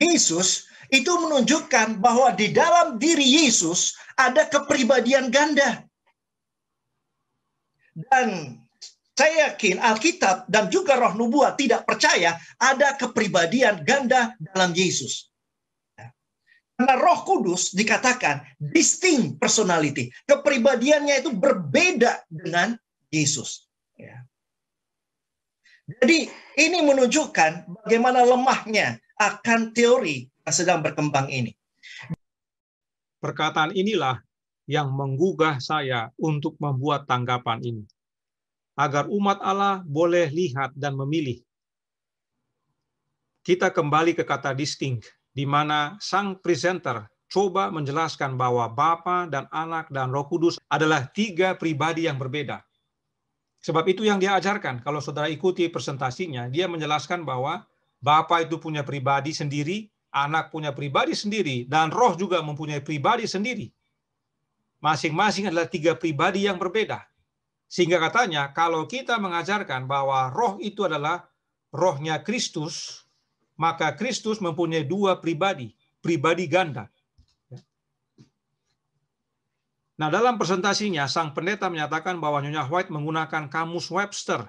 Yesus itu menunjukkan bahwa di dalam diri Yesus ada kepribadian ganda. Dan saya yakin Alkitab dan juga roh nubuat tidak percaya ada kepribadian ganda dalam Yesus. Karena roh kudus dikatakan distinct personality. Kepribadiannya itu berbeda dengan Yesus. Ya. Jadi ini menunjukkan bagaimana lemahnya akan teori sedang berkembang ini. Perkataan inilah yang menggugah saya untuk membuat tanggapan ini, agar umat Allah boleh lihat dan memilih. Kita kembali ke kata distinct, di mana sang presenter coba menjelaskan bahwa Bapa dan Anak dan Roh Kudus adalah tiga pribadi yang berbeda. Sebab itu yang dia ajarkan, kalau saudara ikuti presentasinya, dia menjelaskan bahwa Bapak itu punya pribadi sendiri, anak punya pribadi sendiri, dan roh juga mempunyai pribadi sendiri. Masing-masing adalah tiga pribadi yang berbeda. Sehingga katanya, kalau kita mengajarkan bahwa roh itu adalah rohnya Kristus, maka Kristus mempunyai dua pribadi, pribadi ganda. Nah, dalam presentasinya, sang pendeta menyatakan bahwa Nyonya White menggunakan kamus Webster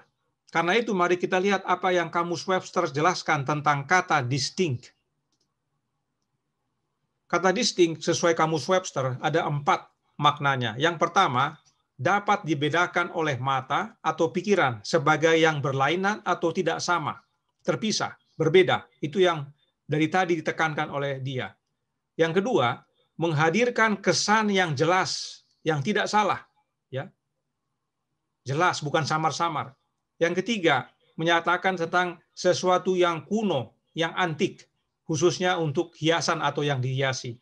karena itu mari kita lihat apa yang kamus Webster jelaskan tentang kata distinct. Kata distinct sesuai kamus Webster ada empat maknanya. Yang pertama, dapat dibedakan oleh mata atau pikiran sebagai yang berlainan atau tidak sama, terpisah, berbeda. Itu yang dari tadi ditekankan oleh dia. Yang kedua, menghadirkan kesan yang jelas, yang tidak salah, ya. Jelas bukan samar-samar. Yang ketiga, menyatakan tentang sesuatu yang kuno, yang antik, khususnya untuk hiasan atau yang dihiasi.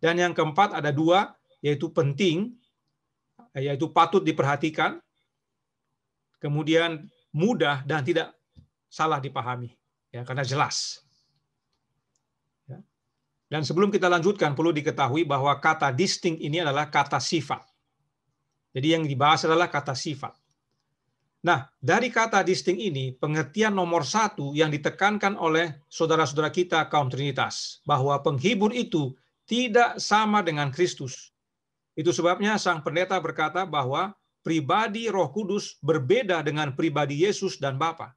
Dan yang keempat ada dua, yaitu penting, yaitu patut diperhatikan, kemudian mudah dan tidak salah dipahami, ya karena jelas. Ya. Dan sebelum kita lanjutkan, perlu diketahui bahwa kata distinct ini adalah kata sifat. Jadi yang dibahas adalah kata sifat. Nah, dari kata distinct ini, pengertian nomor satu yang ditekankan oleh saudara-saudara kita kaum Trinitas, bahwa penghibur itu tidak sama dengan Kristus. Itu sebabnya sang pendeta berkata bahwa pribadi roh kudus berbeda dengan pribadi Yesus dan Bapa.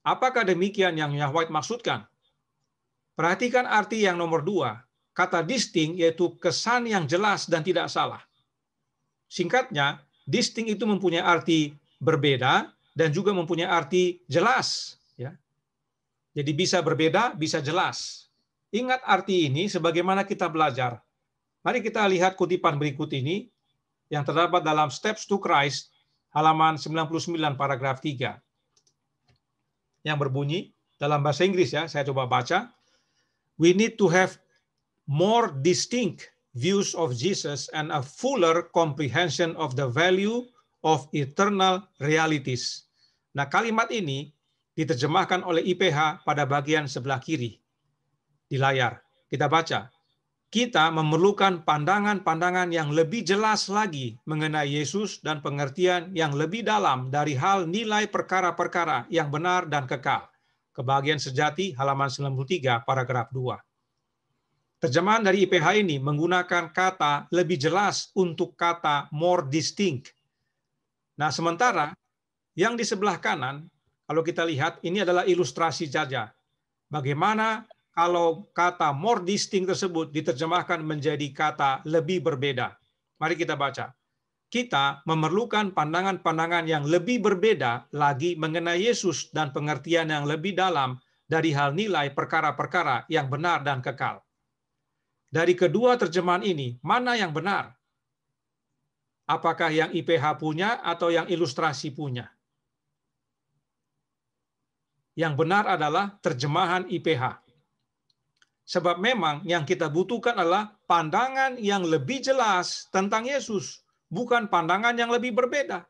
Apakah demikian yang Yahweh maksudkan? Perhatikan arti yang nomor dua, kata distinct yaitu kesan yang jelas dan tidak salah. Singkatnya, distinct itu mempunyai arti berbeda dan juga mempunyai arti jelas. Ya. Jadi bisa berbeda, bisa jelas. Ingat arti ini sebagaimana kita belajar. Mari kita lihat kutipan berikut ini yang terdapat dalam Steps to Christ halaman 99 paragraf 3 yang berbunyi dalam bahasa Inggris ya, saya coba baca. We need to have more distinct views of Jesus and a fuller comprehension of the value of eternal realities. Nah, kalimat ini diterjemahkan oleh IPH pada bagian sebelah kiri di layar. Kita baca, kita memerlukan pandangan-pandangan yang lebih jelas lagi mengenai Yesus dan pengertian yang lebih dalam dari hal nilai perkara-perkara yang benar dan kekal. Kebahagiaan sejati halaman 93 paragraf 2. Terjemahan dari IPH ini menggunakan kata lebih jelas untuk kata more distinct. Nah, sementara yang di sebelah kanan, kalau kita lihat, ini adalah ilustrasi saja. Bagaimana kalau kata more distinct tersebut diterjemahkan menjadi kata lebih berbeda. Mari kita baca. Kita memerlukan pandangan-pandangan yang lebih berbeda lagi mengenai Yesus dan pengertian yang lebih dalam dari hal nilai perkara-perkara yang benar dan kekal. Dari kedua terjemahan ini, mana yang benar? Apakah yang IPH punya atau yang ilustrasi punya? Yang benar adalah terjemahan IPH. Sebab memang yang kita butuhkan adalah pandangan yang lebih jelas tentang Yesus, bukan pandangan yang lebih berbeda.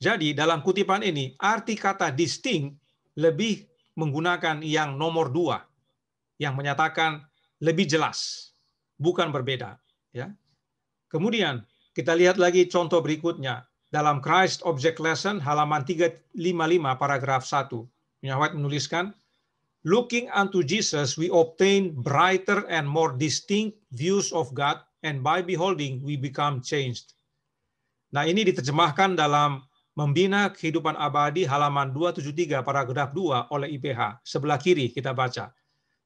Jadi dalam kutipan ini, arti kata distinct lebih menggunakan yang nomor dua, yang menyatakan lebih jelas, bukan berbeda. Ya. Kemudian kita lihat lagi contoh berikutnya dalam Christ Object Lesson halaman 355 paragraf 1. Nyahat menuliskan, Looking unto Jesus, we obtain brighter and more distinct views of God, and by beholding, we become changed. Nah, ini diterjemahkan dalam Membina Kehidupan Abadi halaman 273 paragraf 2 oleh IPH. Sebelah kiri kita baca.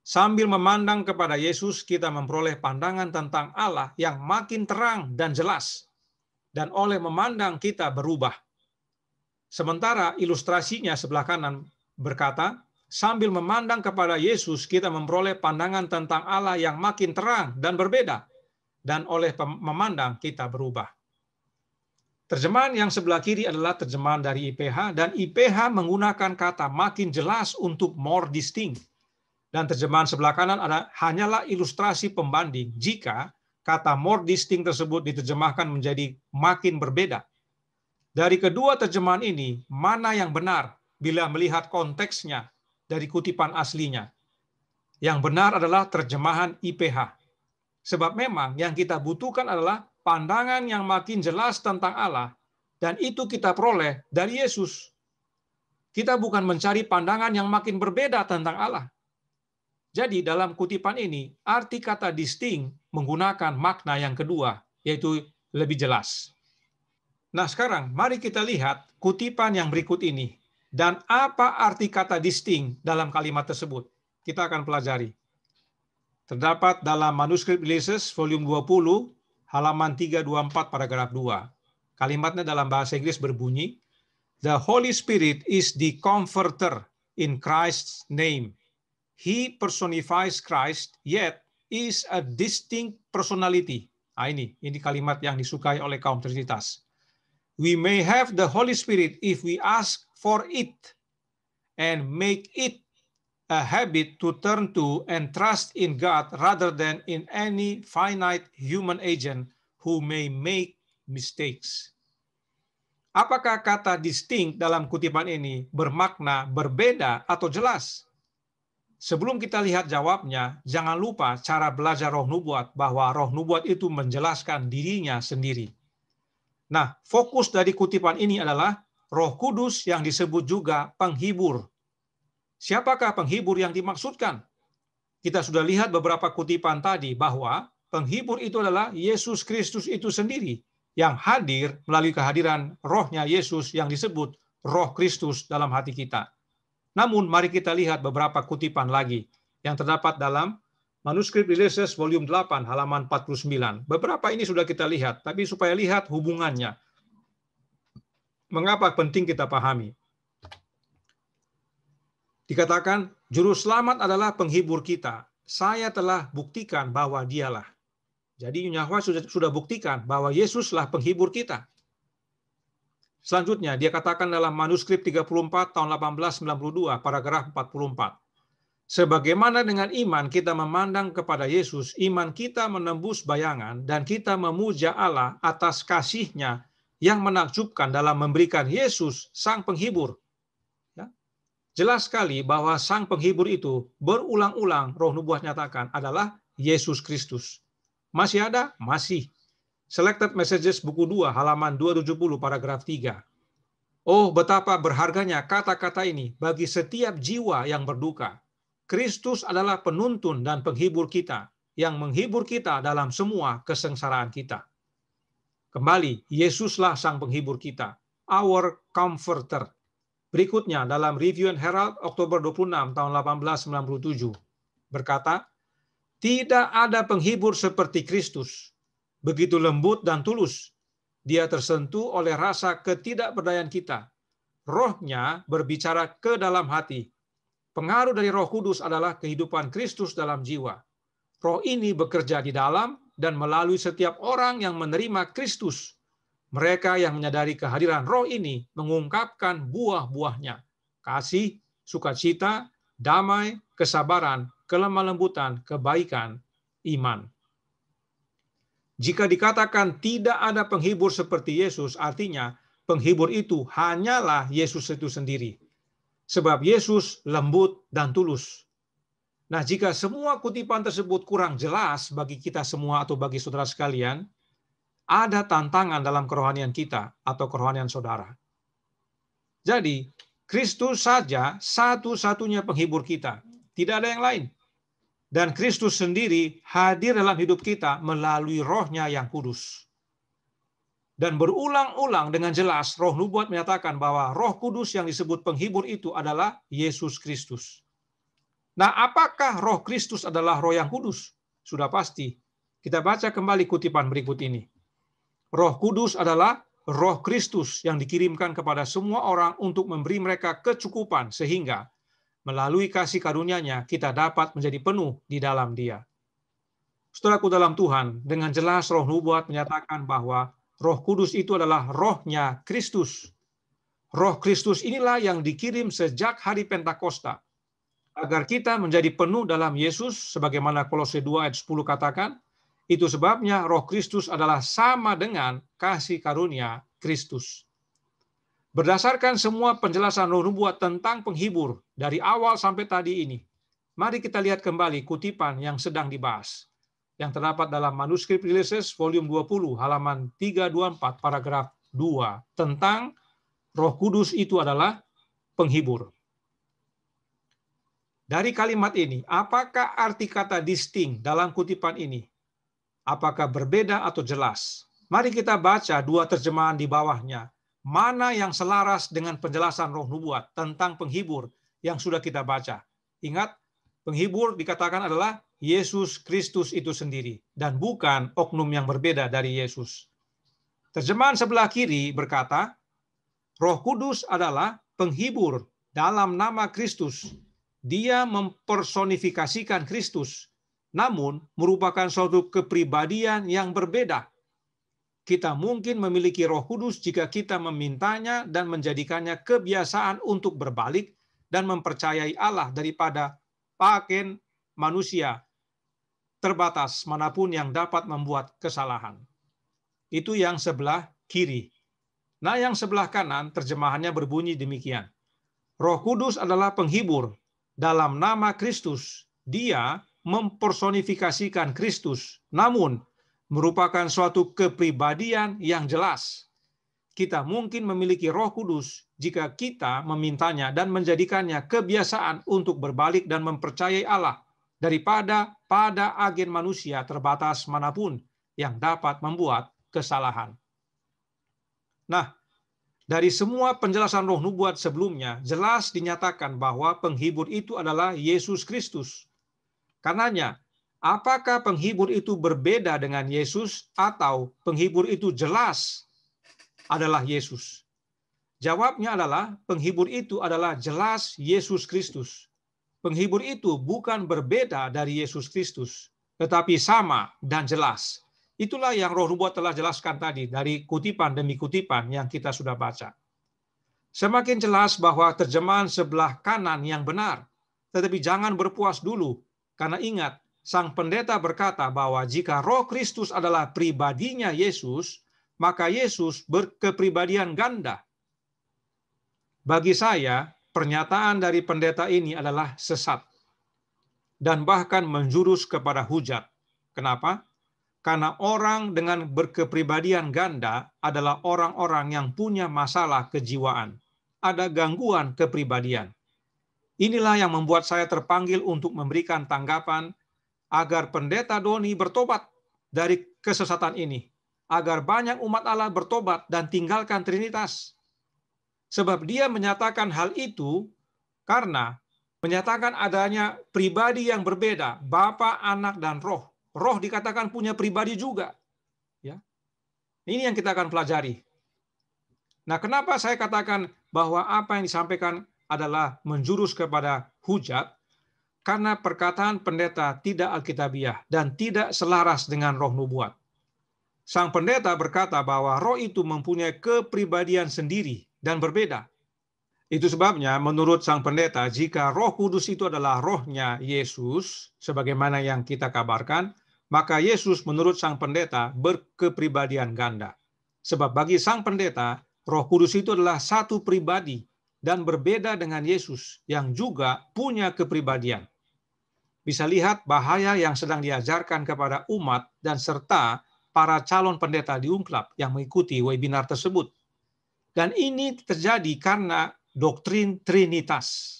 Sambil memandang kepada Yesus, kita memperoleh pandangan tentang Allah yang makin terang dan jelas. Dan oleh memandang kita berubah. Sementara ilustrasinya sebelah kanan berkata, sambil memandang kepada Yesus, kita memperoleh pandangan tentang Allah yang makin terang dan berbeda. Dan oleh memandang kita berubah. Terjemahan yang sebelah kiri adalah terjemahan dari IPH, dan IPH menggunakan kata makin jelas untuk more distinct dan terjemahan sebelah kanan ada hanyalah ilustrasi pembanding jika kata more distinct tersebut diterjemahkan menjadi makin berbeda. Dari kedua terjemahan ini, mana yang benar bila melihat konteksnya dari kutipan aslinya? Yang benar adalah terjemahan IPH. Sebab memang yang kita butuhkan adalah pandangan yang makin jelas tentang Allah dan itu kita peroleh dari Yesus. Kita bukan mencari pandangan yang makin berbeda tentang Allah, jadi dalam kutipan ini, arti kata distinct menggunakan makna yang kedua, yaitu lebih jelas. Nah sekarang mari kita lihat kutipan yang berikut ini. Dan apa arti kata distinct dalam kalimat tersebut? Kita akan pelajari. Terdapat dalam manuskrip Ulysses volume 20, halaman 324 paragraf 2. Kalimatnya dalam bahasa Inggris berbunyi, The Holy Spirit is the comforter in Christ's name he personifies Christ, yet is a distinct personality. Nah, ini, ini kalimat yang disukai oleh kaum Trinitas. We may have the Holy Spirit if we ask for it and make it a habit to turn to and trust in God rather than in any finite human agent who may make mistakes. Apakah kata distinct dalam kutipan ini bermakna berbeda atau jelas? Sebelum kita lihat jawabnya, jangan lupa cara belajar roh nubuat bahwa roh nubuat itu menjelaskan dirinya sendiri. Nah, fokus dari kutipan ini adalah Roh Kudus yang disebut juga penghibur. Siapakah penghibur yang dimaksudkan? Kita sudah lihat beberapa kutipan tadi bahwa penghibur itu adalah Yesus Kristus itu sendiri yang hadir melalui kehadiran rohnya Yesus yang disebut roh Kristus dalam hati kita. Namun mari kita lihat beberapa kutipan lagi yang terdapat dalam Manuskrip Releases Volume 8 halaman 49. Beberapa ini sudah kita lihat, tapi supaya lihat hubungannya. Mengapa penting kita pahami? Dikatakan, juru selamat adalah penghibur kita. Saya telah buktikan bahwa dialah. Jadi Yahweh sudah, sudah buktikan bahwa Yesuslah penghibur kita. Selanjutnya, dia katakan dalam manuskrip 34 tahun 1892, paragraf 44. Sebagaimana dengan iman kita memandang kepada Yesus, iman kita menembus bayangan dan kita memuja Allah atas kasihnya yang menakjubkan dalam memberikan Yesus sang penghibur. Ya. Jelas sekali bahwa sang penghibur itu berulang-ulang roh nubuat nyatakan adalah Yesus Kristus. Masih ada? Masih. Selected Messages buku 2 halaman 270 paragraf 3. Oh, betapa berharganya kata-kata ini bagi setiap jiwa yang berduka. Kristus adalah penuntun dan penghibur kita yang menghibur kita dalam semua kesengsaraan kita. Kembali, Yesuslah sang penghibur kita, our comforter. Berikutnya dalam Review and Herald Oktober 26 tahun 1897 berkata, "Tidak ada penghibur seperti Kristus begitu lembut dan tulus. Dia tersentuh oleh rasa ketidakberdayaan kita. Rohnya berbicara ke dalam hati. Pengaruh dari roh kudus adalah kehidupan Kristus dalam jiwa. Roh ini bekerja di dalam dan melalui setiap orang yang menerima Kristus. Mereka yang menyadari kehadiran roh ini mengungkapkan buah-buahnya. Kasih, sukacita, damai, kesabaran, kelemah lembutan, kebaikan, iman. Jika dikatakan tidak ada penghibur seperti Yesus, artinya penghibur itu hanyalah Yesus itu sendiri. Sebab Yesus lembut dan tulus. Nah, jika semua kutipan tersebut kurang jelas bagi kita semua atau bagi saudara sekalian, ada tantangan dalam kerohanian kita atau kerohanian saudara. Jadi, Kristus saja satu-satunya penghibur kita. Tidak ada yang lain. Dan Kristus sendiri hadir dalam hidup kita melalui rohnya yang kudus. Dan berulang-ulang dengan jelas roh nubuat menyatakan bahwa roh kudus yang disebut penghibur itu adalah Yesus Kristus. Nah apakah roh Kristus adalah roh yang kudus? Sudah pasti. Kita baca kembali kutipan berikut ini. Roh kudus adalah roh Kristus yang dikirimkan kepada semua orang untuk memberi mereka kecukupan sehingga melalui kasih karunia-Nya kita dapat menjadi penuh di dalam Dia. Setelahku dalam Tuhan, dengan jelas roh nubuat menyatakan bahwa roh kudus itu adalah rohnya Kristus. Roh Kristus inilah yang dikirim sejak hari Pentakosta agar kita menjadi penuh dalam Yesus sebagaimana Kolose 2 ayat 10 katakan, itu sebabnya roh Kristus adalah sama dengan kasih karunia Kristus. Berdasarkan semua penjelasan Nuh Nubuat tentang penghibur dari awal sampai tadi ini, mari kita lihat kembali kutipan yang sedang dibahas yang terdapat dalam manuskrip releases volume 20 halaman 324 paragraf 2 tentang Roh Kudus itu adalah penghibur. Dari kalimat ini, apakah arti kata disting dalam kutipan ini? Apakah berbeda atau jelas? Mari kita baca dua terjemahan di bawahnya mana yang selaras dengan penjelasan roh nubuat tentang penghibur yang sudah kita baca. Ingat, penghibur dikatakan adalah Yesus Kristus itu sendiri dan bukan oknum yang berbeda dari Yesus. Terjemahan sebelah kiri berkata, Roh Kudus adalah penghibur dalam nama Kristus. Dia mempersonifikasikan Kristus, namun merupakan suatu kepribadian yang berbeda kita mungkin memiliki Roh Kudus jika kita memintanya dan menjadikannya kebiasaan untuk berbalik dan mempercayai Allah daripada paken manusia terbatas manapun yang dapat membuat kesalahan. Itu yang sebelah kiri. Nah, yang sebelah kanan terjemahannya berbunyi demikian. Roh Kudus adalah penghibur dalam nama Kristus. Dia mempersonifikasikan Kristus. Namun, merupakan suatu kepribadian yang jelas. Kita mungkin memiliki Roh Kudus jika kita memintanya dan menjadikannya kebiasaan untuk berbalik dan mempercayai Allah daripada pada agen manusia terbatas manapun yang dapat membuat kesalahan. Nah, dari semua penjelasan roh nubuat sebelumnya, jelas dinyatakan bahwa penghibur itu adalah Yesus Kristus. Karenanya, apakah penghibur itu berbeda dengan Yesus atau penghibur itu jelas adalah Yesus? Jawabnya adalah penghibur itu adalah jelas Yesus Kristus. Penghibur itu bukan berbeda dari Yesus Kristus, tetapi sama dan jelas. Itulah yang Roh Nubuat telah jelaskan tadi dari kutipan demi kutipan yang kita sudah baca. Semakin jelas bahwa terjemahan sebelah kanan yang benar, tetapi jangan berpuas dulu karena ingat sang pendeta berkata bahwa jika roh Kristus adalah pribadinya Yesus, maka Yesus berkepribadian ganda. Bagi saya, pernyataan dari pendeta ini adalah sesat dan bahkan menjurus kepada hujat. Kenapa? Karena orang dengan berkepribadian ganda adalah orang-orang yang punya masalah kejiwaan. Ada gangguan kepribadian. Inilah yang membuat saya terpanggil untuk memberikan tanggapan agar pendeta Doni bertobat dari kesesatan ini, agar banyak umat Allah bertobat dan tinggalkan Trinitas. Sebab dia menyatakan hal itu karena menyatakan adanya pribadi yang berbeda, Bapa, Anak, dan Roh. Roh dikatakan punya pribadi juga. Ya. Ini yang kita akan pelajari. Nah, kenapa saya katakan bahwa apa yang disampaikan adalah menjurus kepada hujat? karena perkataan pendeta tidak alkitabiah dan tidak selaras dengan roh nubuat. Sang pendeta berkata bahwa roh itu mempunyai kepribadian sendiri dan berbeda. Itu sebabnya menurut sang pendeta jika roh kudus itu adalah rohnya Yesus sebagaimana yang kita kabarkan, maka Yesus menurut sang pendeta berkepribadian ganda. Sebab bagi sang pendeta, roh kudus itu adalah satu pribadi dan berbeda dengan Yesus yang juga punya kepribadian bisa lihat bahaya yang sedang diajarkan kepada umat dan serta para calon pendeta di UNCLAP yang mengikuti webinar tersebut. Dan ini terjadi karena doktrin Trinitas.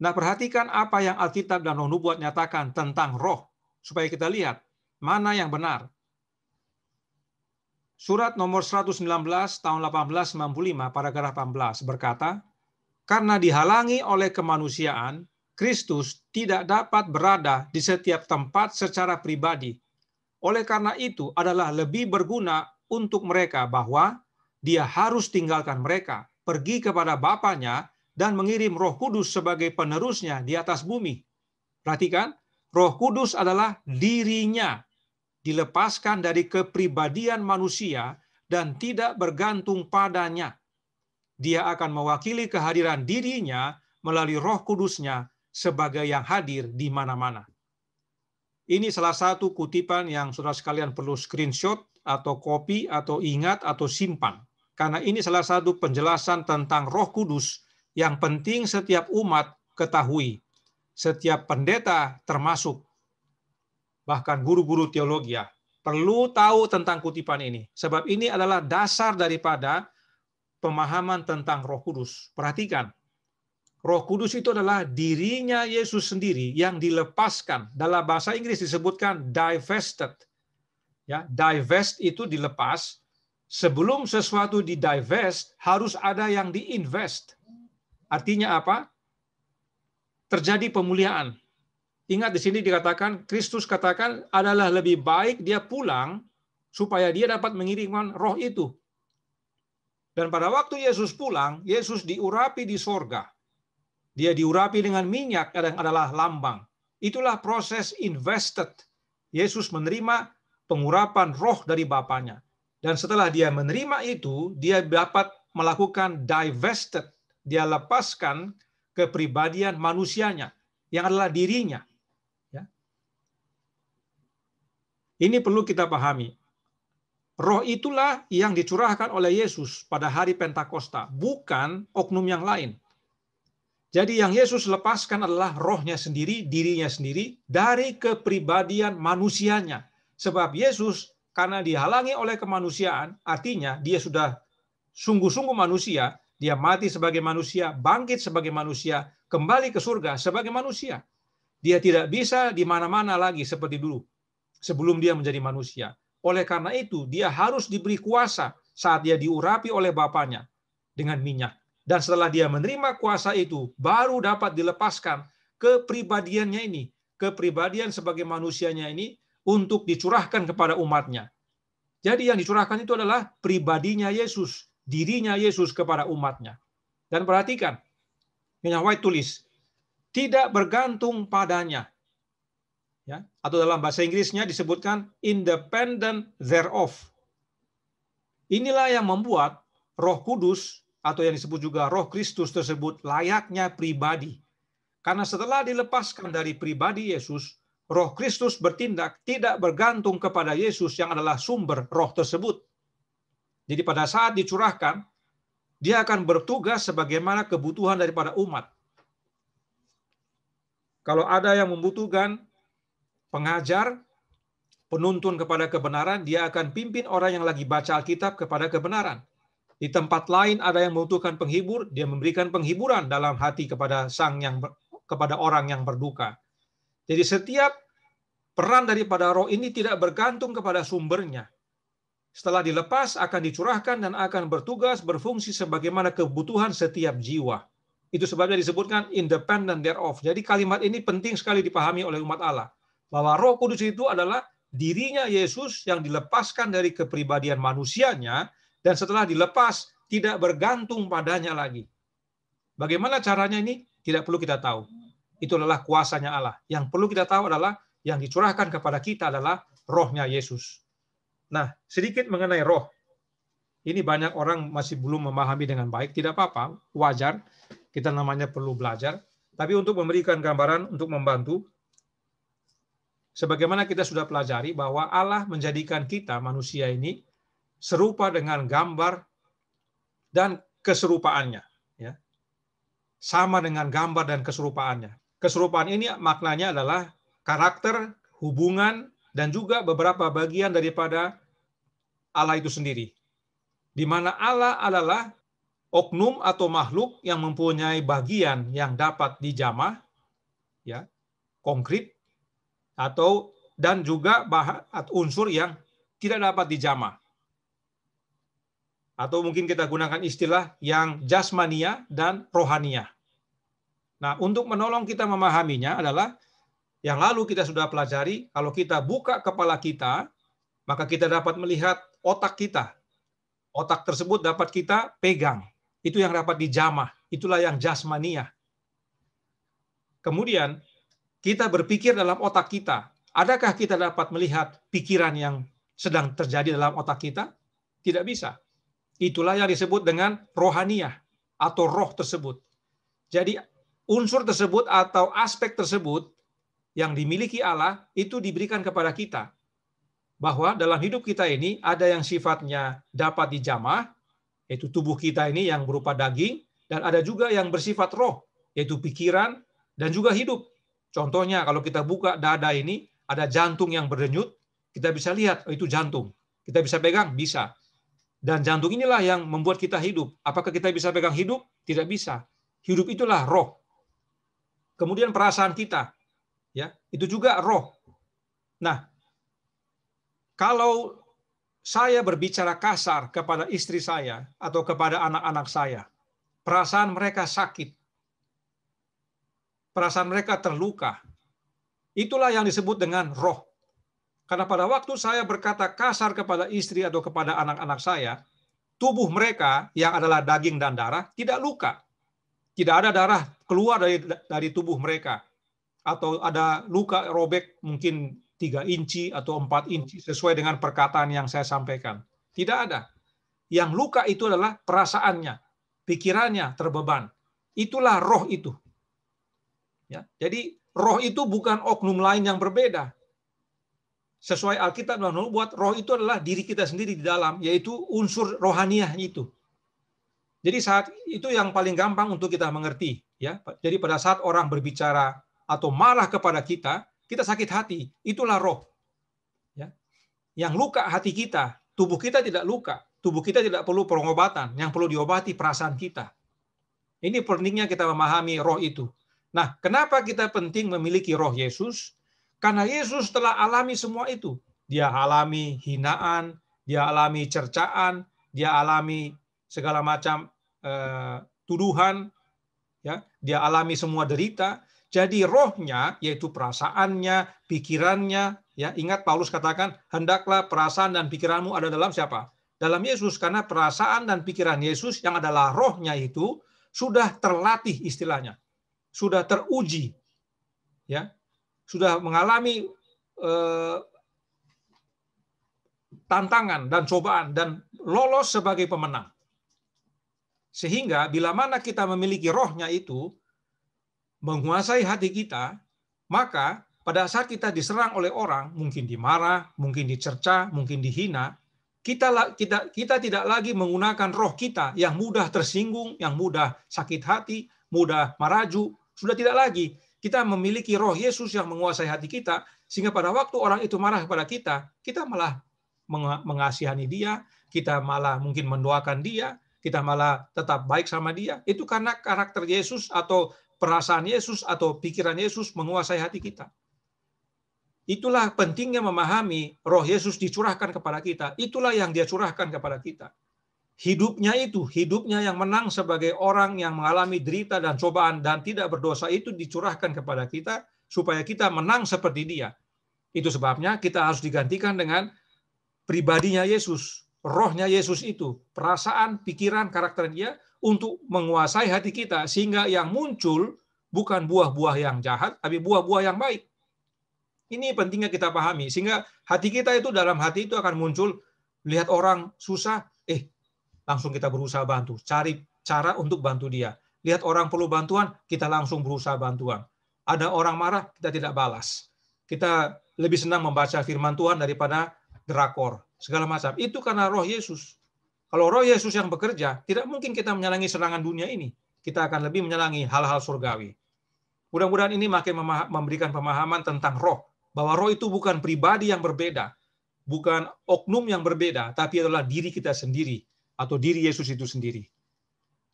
Nah, perhatikan apa yang Alkitab dan Roh Nubuat nyatakan tentang roh, supaya kita lihat mana yang benar. Surat nomor 119 tahun 1895 paragraf 18 berkata, "Karena dihalangi oleh kemanusiaan, Kristus tidak dapat berada di setiap tempat secara pribadi. Oleh karena itu adalah lebih berguna untuk mereka bahwa dia harus tinggalkan mereka, pergi kepada Bapaknya, dan mengirim roh kudus sebagai penerusnya di atas bumi. Perhatikan, roh kudus adalah dirinya, dilepaskan dari kepribadian manusia dan tidak bergantung padanya. Dia akan mewakili kehadiran dirinya melalui roh kudusnya sebagai yang hadir di mana-mana. Ini salah satu kutipan yang saudara sekalian perlu screenshot atau copy atau ingat atau simpan. Karena ini salah satu penjelasan tentang roh kudus yang penting setiap umat ketahui. Setiap pendeta termasuk bahkan guru-guru teologi ya, perlu tahu tentang kutipan ini. Sebab ini adalah dasar daripada pemahaman tentang roh kudus. Perhatikan, Roh Kudus itu adalah dirinya Yesus sendiri yang dilepaskan. Dalam bahasa Inggris disebutkan divested. Ya, divest itu dilepas. Sebelum sesuatu di divest harus ada yang diinvest. Artinya apa? Terjadi pemuliaan. Ingat di sini dikatakan Kristus katakan adalah lebih baik dia pulang supaya dia dapat mengirimkan roh itu. Dan pada waktu Yesus pulang, Yesus diurapi di sorga dia diurapi dengan minyak yang adalah lambang. Itulah proses invested. Yesus menerima pengurapan roh dari Bapaknya. Dan setelah dia menerima itu, dia dapat melakukan divested. Dia lepaskan kepribadian manusianya, yang adalah dirinya. Ya. Ini perlu kita pahami. Roh itulah yang dicurahkan oleh Yesus pada hari Pentakosta, bukan oknum yang lain. Jadi yang Yesus lepaskan adalah rohnya sendiri, dirinya sendiri dari kepribadian manusianya. Sebab Yesus karena dihalangi oleh kemanusiaan, artinya dia sudah sungguh-sungguh manusia, dia mati sebagai manusia, bangkit sebagai manusia, kembali ke surga sebagai manusia. Dia tidak bisa di mana-mana lagi seperti dulu sebelum dia menjadi manusia. Oleh karena itu, dia harus diberi kuasa saat dia diurapi oleh Bapaknya dengan minyak dan setelah dia menerima kuasa itu, baru dapat dilepaskan kepribadiannya ini, kepribadian sebagai manusianya ini untuk dicurahkan kepada umatnya. Jadi yang dicurahkan itu adalah pribadinya Yesus, dirinya Yesus kepada umatnya. Dan perhatikan, yang White tulis, tidak bergantung padanya. Ya, atau dalam bahasa Inggrisnya disebutkan independent thereof. Inilah yang membuat Roh Kudus atau yang disebut juga roh Kristus tersebut layaknya pribadi. Karena setelah dilepaskan dari pribadi Yesus, roh Kristus bertindak tidak bergantung kepada Yesus yang adalah sumber roh tersebut. Jadi pada saat dicurahkan, dia akan bertugas sebagaimana kebutuhan daripada umat. Kalau ada yang membutuhkan pengajar, penuntun kepada kebenaran, dia akan pimpin orang yang lagi baca Alkitab kepada kebenaran. Di tempat lain ada yang membutuhkan penghibur, dia memberikan penghiburan dalam hati kepada sang yang kepada orang yang berduka. Jadi setiap peran daripada roh ini tidak bergantung kepada sumbernya. Setelah dilepas akan dicurahkan dan akan bertugas berfungsi sebagaimana kebutuhan setiap jiwa. Itu sebabnya disebutkan independent thereof. Jadi kalimat ini penting sekali dipahami oleh umat Allah. Bahwa roh kudus itu adalah dirinya Yesus yang dilepaskan dari kepribadian manusianya dan setelah dilepas tidak bergantung padanya lagi. Bagaimana caranya ini tidak perlu kita tahu. Itu adalah kuasanya Allah. Yang perlu kita tahu adalah yang dicurahkan kepada kita adalah rohnya Yesus. Nah, sedikit mengenai roh. Ini banyak orang masih belum memahami dengan baik. Tidak apa-apa, wajar. Kita namanya perlu belajar. Tapi untuk memberikan gambaran, untuk membantu, sebagaimana kita sudah pelajari bahwa Allah menjadikan kita manusia ini serupa dengan gambar dan keserupaannya. Ya. Sama dengan gambar dan keserupaannya. Keserupaan ini maknanya adalah karakter, hubungan, dan juga beberapa bagian daripada Allah itu sendiri. Di mana Allah adalah oknum atau makhluk yang mempunyai bagian yang dapat dijamah, ya, konkret, atau dan juga bahan, unsur yang tidak dapat dijamah atau mungkin kita gunakan istilah yang jasmania dan rohania. Nah, untuk menolong kita memahaminya adalah yang lalu kita sudah pelajari, kalau kita buka kepala kita, maka kita dapat melihat otak kita. Otak tersebut dapat kita pegang. Itu yang dapat dijamah. Itulah yang jasmania. Kemudian, kita berpikir dalam otak kita. Adakah kita dapat melihat pikiran yang sedang terjadi dalam otak kita? Tidak bisa. Itulah yang disebut dengan rohaniah atau roh tersebut. Jadi unsur tersebut atau aspek tersebut yang dimiliki Allah itu diberikan kepada kita. Bahwa dalam hidup kita ini ada yang sifatnya dapat dijamah, yaitu tubuh kita ini yang berupa daging, dan ada juga yang bersifat roh, yaitu pikiran dan juga hidup. Contohnya kalau kita buka dada ini, ada jantung yang berdenyut, kita bisa lihat oh, itu jantung. Kita bisa pegang, bisa. Dan jantung inilah yang membuat kita hidup. Apakah kita bisa pegang hidup? Tidak bisa. Hidup itulah roh. Kemudian perasaan kita, ya itu juga roh. Nah, kalau saya berbicara kasar kepada istri saya atau kepada anak-anak saya, perasaan mereka sakit, perasaan mereka terluka. Itulah yang disebut dengan roh. Karena pada waktu saya berkata kasar kepada istri atau kepada anak-anak saya, tubuh mereka yang adalah daging dan darah tidak luka. Tidak ada darah keluar dari dari tubuh mereka atau ada luka robek mungkin tiga inci atau empat inci sesuai dengan perkataan yang saya sampaikan. Tidak ada. Yang luka itu adalah perasaannya, pikirannya terbeban. Itulah roh itu. Ya, jadi roh itu bukan oknum lain yang berbeda sesuai Alkitab dan nubuat, roh itu adalah diri kita sendiri di dalam, yaitu unsur rohaniah itu. Jadi saat itu yang paling gampang untuk kita mengerti, ya. Jadi pada saat orang berbicara atau marah kepada kita, kita sakit hati, itulah roh. Ya. Yang luka hati kita, tubuh kita tidak luka, tubuh kita tidak perlu pengobatan, yang perlu diobati perasaan kita. Ini pentingnya kita memahami roh itu. Nah, kenapa kita penting memiliki roh Yesus? Karena Yesus telah alami semua itu. Dia alami hinaan, dia alami cercaan, dia alami segala macam eh, tuduhan, ya, dia alami semua derita. Jadi rohnya yaitu perasaannya, pikirannya, ya ingat Paulus katakan hendaklah perasaan dan pikiranmu ada dalam siapa? Dalam Yesus karena perasaan dan pikiran Yesus yang adalah rohnya itu sudah terlatih istilahnya. Sudah teruji. Ya sudah mengalami eh, tantangan dan cobaan dan lolos sebagai pemenang. Sehingga bila mana kita memiliki rohnya itu menguasai hati kita, maka pada saat kita diserang oleh orang, mungkin dimarah, mungkin dicerca, mungkin dihina, kita kita kita tidak lagi menggunakan roh kita yang mudah tersinggung, yang mudah sakit hati, mudah maraju, sudah tidak lagi kita memiliki roh Yesus yang menguasai hati kita, sehingga pada waktu orang itu marah kepada kita, kita malah mengasihani dia, kita malah mungkin mendoakan dia, kita malah tetap baik sama dia. Itu karena karakter Yesus atau perasaan Yesus atau pikiran Yesus menguasai hati kita. Itulah pentingnya memahami roh Yesus dicurahkan kepada kita. Itulah yang dia curahkan kepada kita hidupnya itu, hidupnya yang menang sebagai orang yang mengalami derita dan cobaan dan tidak berdosa itu dicurahkan kepada kita supaya kita menang seperti dia. Itu sebabnya kita harus digantikan dengan pribadinya Yesus, rohnya Yesus itu, perasaan, pikiran, karakter dia untuk menguasai hati kita sehingga yang muncul bukan buah-buah yang jahat, tapi buah-buah yang baik. Ini pentingnya kita pahami sehingga hati kita itu dalam hati itu akan muncul lihat orang susah, langsung kita berusaha bantu. Cari cara untuk bantu dia. Lihat orang perlu bantuan, kita langsung berusaha bantuan. Ada orang marah, kita tidak balas. Kita lebih senang membaca firman Tuhan daripada drakor, segala macam. Itu karena roh Yesus. Kalau roh Yesus yang bekerja, tidak mungkin kita menyalangi serangan dunia ini. Kita akan lebih menyalangi hal-hal surgawi. Mudah-mudahan ini makin memberikan pemahaman tentang roh. Bahwa roh itu bukan pribadi yang berbeda. Bukan oknum yang berbeda, tapi adalah diri kita sendiri atau diri Yesus itu sendiri.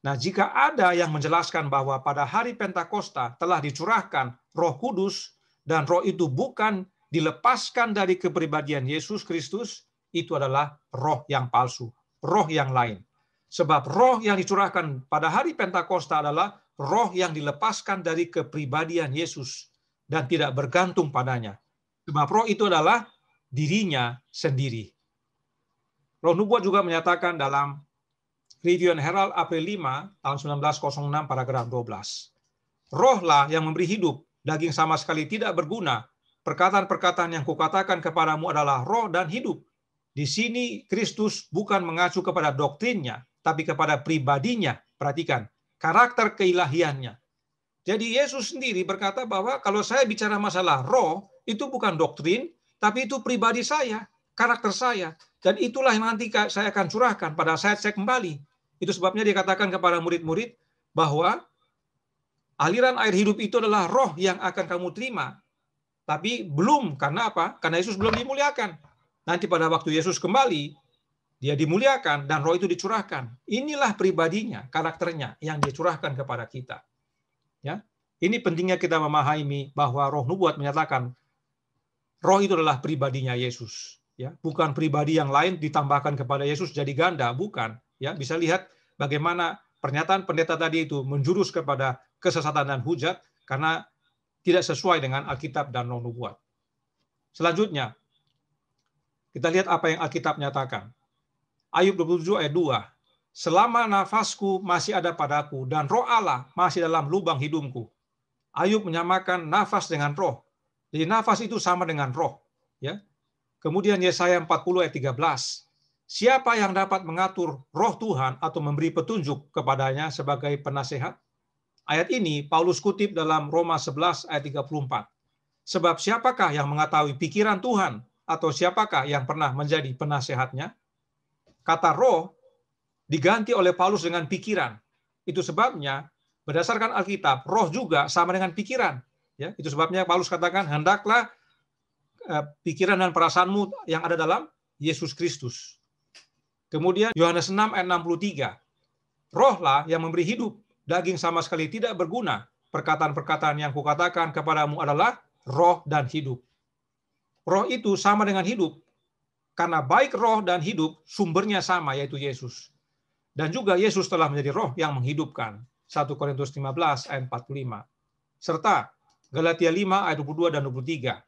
Nah, jika ada yang menjelaskan bahwa pada hari Pentakosta telah dicurahkan Roh Kudus dan roh itu bukan dilepaskan dari kepribadian Yesus Kristus, itu adalah roh yang palsu, roh yang lain. Sebab roh yang dicurahkan pada hari Pentakosta adalah roh yang dilepaskan dari kepribadian Yesus dan tidak bergantung padanya. Sebab roh itu adalah dirinya sendiri. Roh Nubuat juga menyatakan dalam Review and Herald April 5 tahun 1906 paragraf 12. Rohlah yang memberi hidup, daging sama sekali tidak berguna. Perkataan-perkataan yang kukatakan kepadamu adalah roh dan hidup. Di sini Kristus bukan mengacu kepada doktrinnya, tapi kepada pribadinya. Perhatikan, karakter keilahiannya. Jadi Yesus sendiri berkata bahwa kalau saya bicara masalah roh, itu bukan doktrin, tapi itu pribadi saya, karakter saya. Dan itulah yang nanti saya akan curahkan pada saat saya kembali. Itu sebabnya dia katakan kepada murid-murid bahwa aliran air hidup itu adalah roh yang akan kamu terima. Tapi belum, karena apa? Karena Yesus belum dimuliakan. Nanti pada waktu Yesus kembali, dia dimuliakan dan roh itu dicurahkan. Inilah pribadinya, karakternya yang dicurahkan kepada kita. Ya, ini pentingnya kita memahami bahwa roh nubuat menyatakan roh itu adalah pribadinya Yesus ya bukan pribadi yang lain ditambahkan kepada Yesus jadi ganda bukan ya bisa lihat bagaimana pernyataan pendeta tadi itu menjurus kepada kesesatan dan hujat karena tidak sesuai dengan Alkitab dan non nubuat selanjutnya kita lihat apa yang Alkitab nyatakan Ayub 27 ayat 2 selama nafasku masih ada padaku dan roh Allah masih dalam lubang hidungku Ayub menyamakan nafas dengan roh jadi nafas itu sama dengan roh ya Kemudian Yesaya 40 ayat 13. Siapa yang dapat mengatur roh Tuhan atau memberi petunjuk kepadanya sebagai penasehat? Ayat ini Paulus kutip dalam Roma 11 ayat 34. Sebab siapakah yang mengetahui pikiran Tuhan atau siapakah yang pernah menjadi penasehatnya? Kata roh diganti oleh Paulus dengan pikiran. Itu sebabnya berdasarkan Alkitab, roh juga sama dengan pikiran. Ya, itu sebabnya Paulus katakan hendaklah Eh, pikiran dan perasaanmu yang ada dalam Yesus Kristus. Kemudian Yohanes 6 ayat 63. Rohlah yang memberi hidup, daging sama sekali tidak berguna. Perkataan-perkataan yang kukatakan kepadamu adalah roh dan hidup. Roh itu sama dengan hidup. Karena baik roh dan hidup sumbernya sama yaitu Yesus. Dan juga Yesus telah menjadi roh yang menghidupkan. 1 Korintus 15 ayat 45. Serta Galatia 5 ayat 22 dan 23.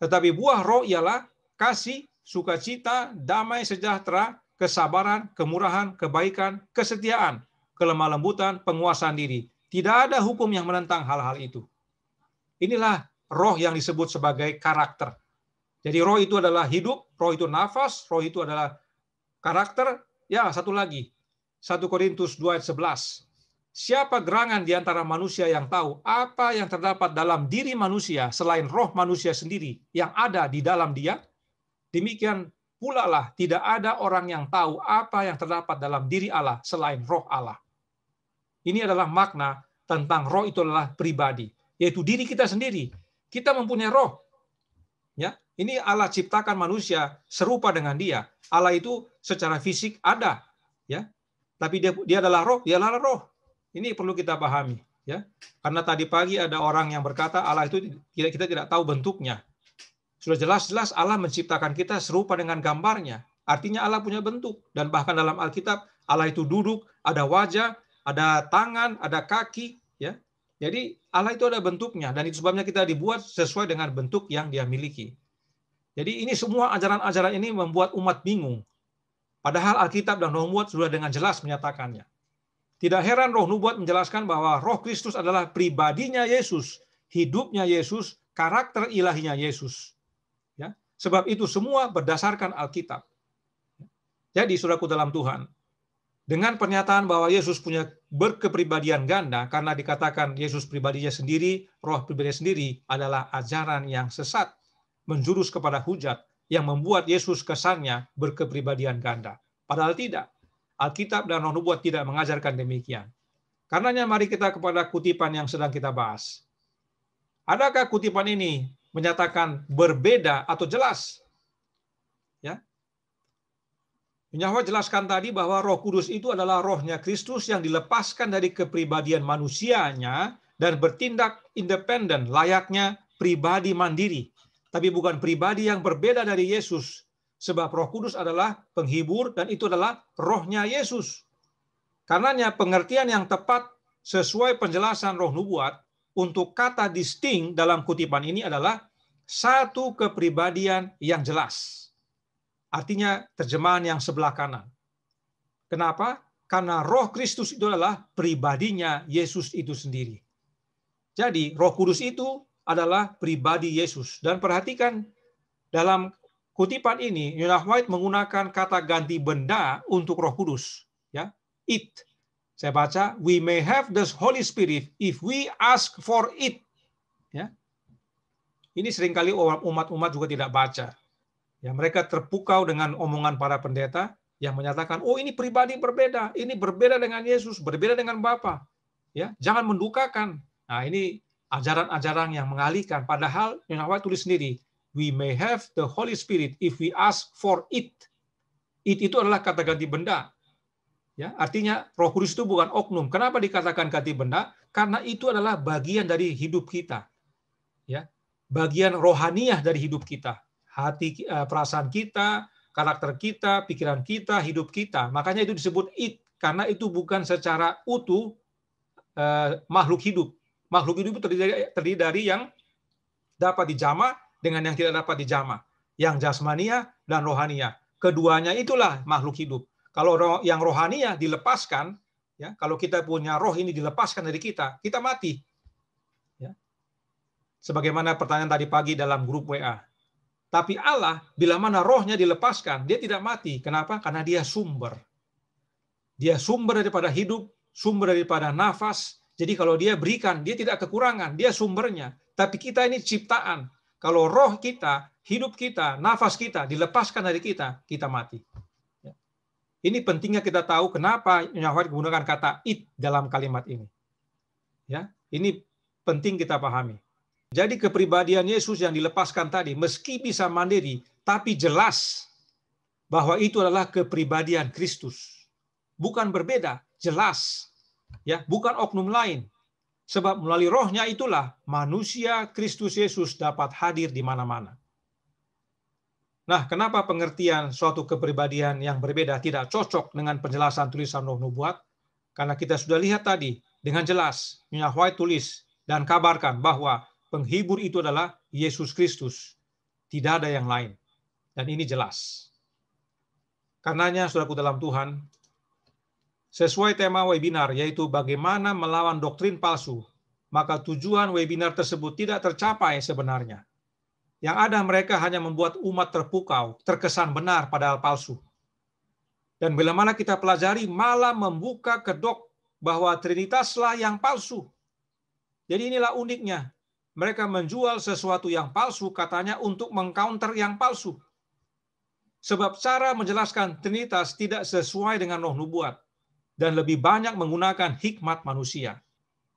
Tetapi buah roh ialah kasih, sukacita, damai, sejahtera, kesabaran, kemurahan, kebaikan, kesetiaan, kelemah lembutan, penguasaan diri. Tidak ada hukum yang menentang hal-hal itu. Inilah roh yang disebut sebagai karakter. Jadi roh itu adalah hidup, roh itu nafas, roh itu adalah karakter. Ya, satu lagi. 1 Korintus 2 ayat 11. Siapa gerangan di antara manusia yang tahu apa yang terdapat dalam diri manusia selain roh manusia sendiri yang ada di dalam dia? Demikian pula lah tidak ada orang yang tahu apa yang terdapat dalam diri Allah selain roh Allah. Ini adalah makna tentang roh itu adalah pribadi, yaitu diri kita sendiri. Kita mempunyai roh. Ya, ini Allah ciptakan manusia serupa dengan dia. Allah itu secara fisik ada, ya. Tapi dia, dia adalah roh, dia adalah roh ini perlu kita pahami, ya. Karena tadi pagi ada orang yang berkata Allah itu tidak kita tidak tahu bentuknya. Sudah jelas-jelas Allah menciptakan kita serupa dengan gambarnya. Artinya Allah punya bentuk dan bahkan dalam Alkitab Allah itu duduk, ada wajah, ada tangan, ada kaki, ya. Jadi Allah itu ada bentuknya dan itu sebabnya kita dibuat sesuai dengan bentuk yang Dia miliki. Jadi ini semua ajaran-ajaran ini membuat umat bingung. Padahal Alkitab dan Nubuat sudah dengan jelas menyatakannya. Tidak heran roh nubuat menjelaskan bahwa roh Kristus adalah pribadinya Yesus, hidupnya Yesus, karakter ilahinya Yesus. Ya. Sebab itu semua berdasarkan Alkitab. Ya, jadi saudaraku dalam Tuhan, dengan pernyataan bahwa Yesus punya berkepribadian ganda karena dikatakan Yesus pribadinya sendiri, roh pribadinya sendiri adalah ajaran yang sesat, menjurus kepada hujat yang membuat Yesus kesannya berkepribadian ganda. Padahal tidak. Alkitab dan Roh Nubuat tidak mengajarkan demikian. Karenanya mari kita kepada kutipan yang sedang kita bahas. Adakah kutipan ini menyatakan berbeda atau jelas? Ya. Yahwa jelaskan tadi bahwa Roh Kudus itu adalah rohnya Kristus yang dilepaskan dari kepribadian manusianya dan bertindak independen layaknya pribadi mandiri, tapi bukan pribadi yang berbeda dari Yesus Sebab roh kudus adalah penghibur dan itu adalah rohnya Yesus. Karenanya pengertian yang tepat sesuai penjelasan roh nubuat untuk kata disting dalam kutipan ini adalah satu kepribadian yang jelas. Artinya terjemahan yang sebelah kanan. Kenapa? Karena roh Kristus itu adalah pribadinya Yesus itu sendiri. Jadi roh kudus itu adalah pribadi Yesus. Dan perhatikan dalam kutipan ini Yonah White menggunakan kata ganti benda untuk Roh Kudus, ya. It. Saya baca, we may have the Holy Spirit if we ask for it. Ya. Ini seringkali umat-umat juga tidak baca. Ya, mereka terpukau dengan omongan para pendeta yang menyatakan, "Oh, ini pribadi berbeda, ini berbeda dengan Yesus, berbeda dengan Bapa." Ya, jangan mendukakan. Nah, ini ajaran-ajaran yang mengalihkan. Padahal Yonah White tulis sendiri, we may have the Holy Spirit if we ask for it. It itu adalah kata ganti benda. Ya, artinya Roh Kudus itu bukan oknum. Kenapa dikatakan ganti benda? Karena itu adalah bagian dari hidup kita. Ya, bagian rohaniah dari hidup kita. Hati eh, perasaan kita, karakter kita, pikiran kita, hidup kita. Makanya itu disebut it karena itu bukan secara utuh eh, makhluk hidup. Makhluk hidup itu terdiri dari, terdiri dari yang dapat dijama dengan yang tidak dapat dijama, yang jasmania dan rohania. Keduanya itulah makhluk hidup. Kalau roh, yang rohania dilepaskan, ya, kalau kita punya roh ini dilepaskan dari kita, kita mati. Ya. Sebagaimana pertanyaan tadi pagi dalam grup WA. Tapi Allah, bila mana rohnya dilepaskan, dia tidak mati. Kenapa? Karena dia sumber. Dia sumber daripada hidup, sumber daripada nafas. Jadi kalau dia berikan, dia tidak kekurangan. Dia sumbernya. Tapi kita ini ciptaan. Kalau roh kita, hidup kita, nafas kita dilepaskan dari kita, kita mati. Ya. Ini pentingnya kita tahu kenapa Yahweh menggunakan kata it dalam kalimat ini. Ya, ini penting kita pahami. Jadi kepribadian Yesus yang dilepaskan tadi, meski bisa mandiri, tapi jelas bahwa itu adalah kepribadian Kristus. Bukan berbeda, jelas. Ya, bukan oknum lain, Sebab melalui rohnya itulah manusia Kristus Yesus dapat hadir di mana-mana. Nah, kenapa pengertian suatu kepribadian yang berbeda tidak cocok dengan penjelasan tulisan roh Nubuat? Karena kita sudah lihat tadi dengan jelas, Nyonya White tulis dan kabarkan bahwa penghibur itu adalah Yesus Kristus. Tidak ada yang lain. Dan ini jelas. Karenanya, saudaraku dalam Tuhan, Sesuai tema webinar, yaitu bagaimana melawan doktrin palsu, maka tujuan webinar tersebut tidak tercapai sebenarnya. Yang ada mereka hanya membuat umat terpukau, terkesan benar padahal palsu. Dan bila mana kita pelajari, malah membuka kedok bahwa Trinitaslah yang palsu. Jadi inilah uniknya. Mereka menjual sesuatu yang palsu katanya untuk mengcounter yang palsu. Sebab cara menjelaskan Trinitas tidak sesuai dengan roh nubuat dan lebih banyak menggunakan hikmat manusia.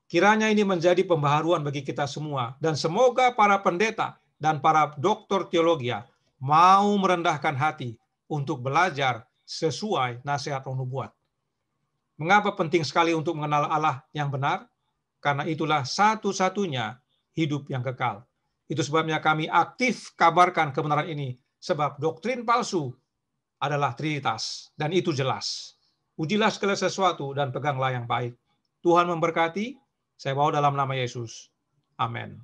Kiranya ini menjadi pembaharuan bagi kita semua, dan semoga para pendeta dan para doktor teologi mau merendahkan hati untuk belajar sesuai nasihat roh nubuat. Mengapa penting sekali untuk mengenal Allah yang benar? Karena itulah satu-satunya hidup yang kekal. Itu sebabnya kami aktif kabarkan kebenaran ini, sebab doktrin palsu adalah trinitas, dan itu jelas. Ujilah segala sesuatu dan peganglah yang baik. Tuhan memberkati, saya bawa dalam nama Yesus. Amin.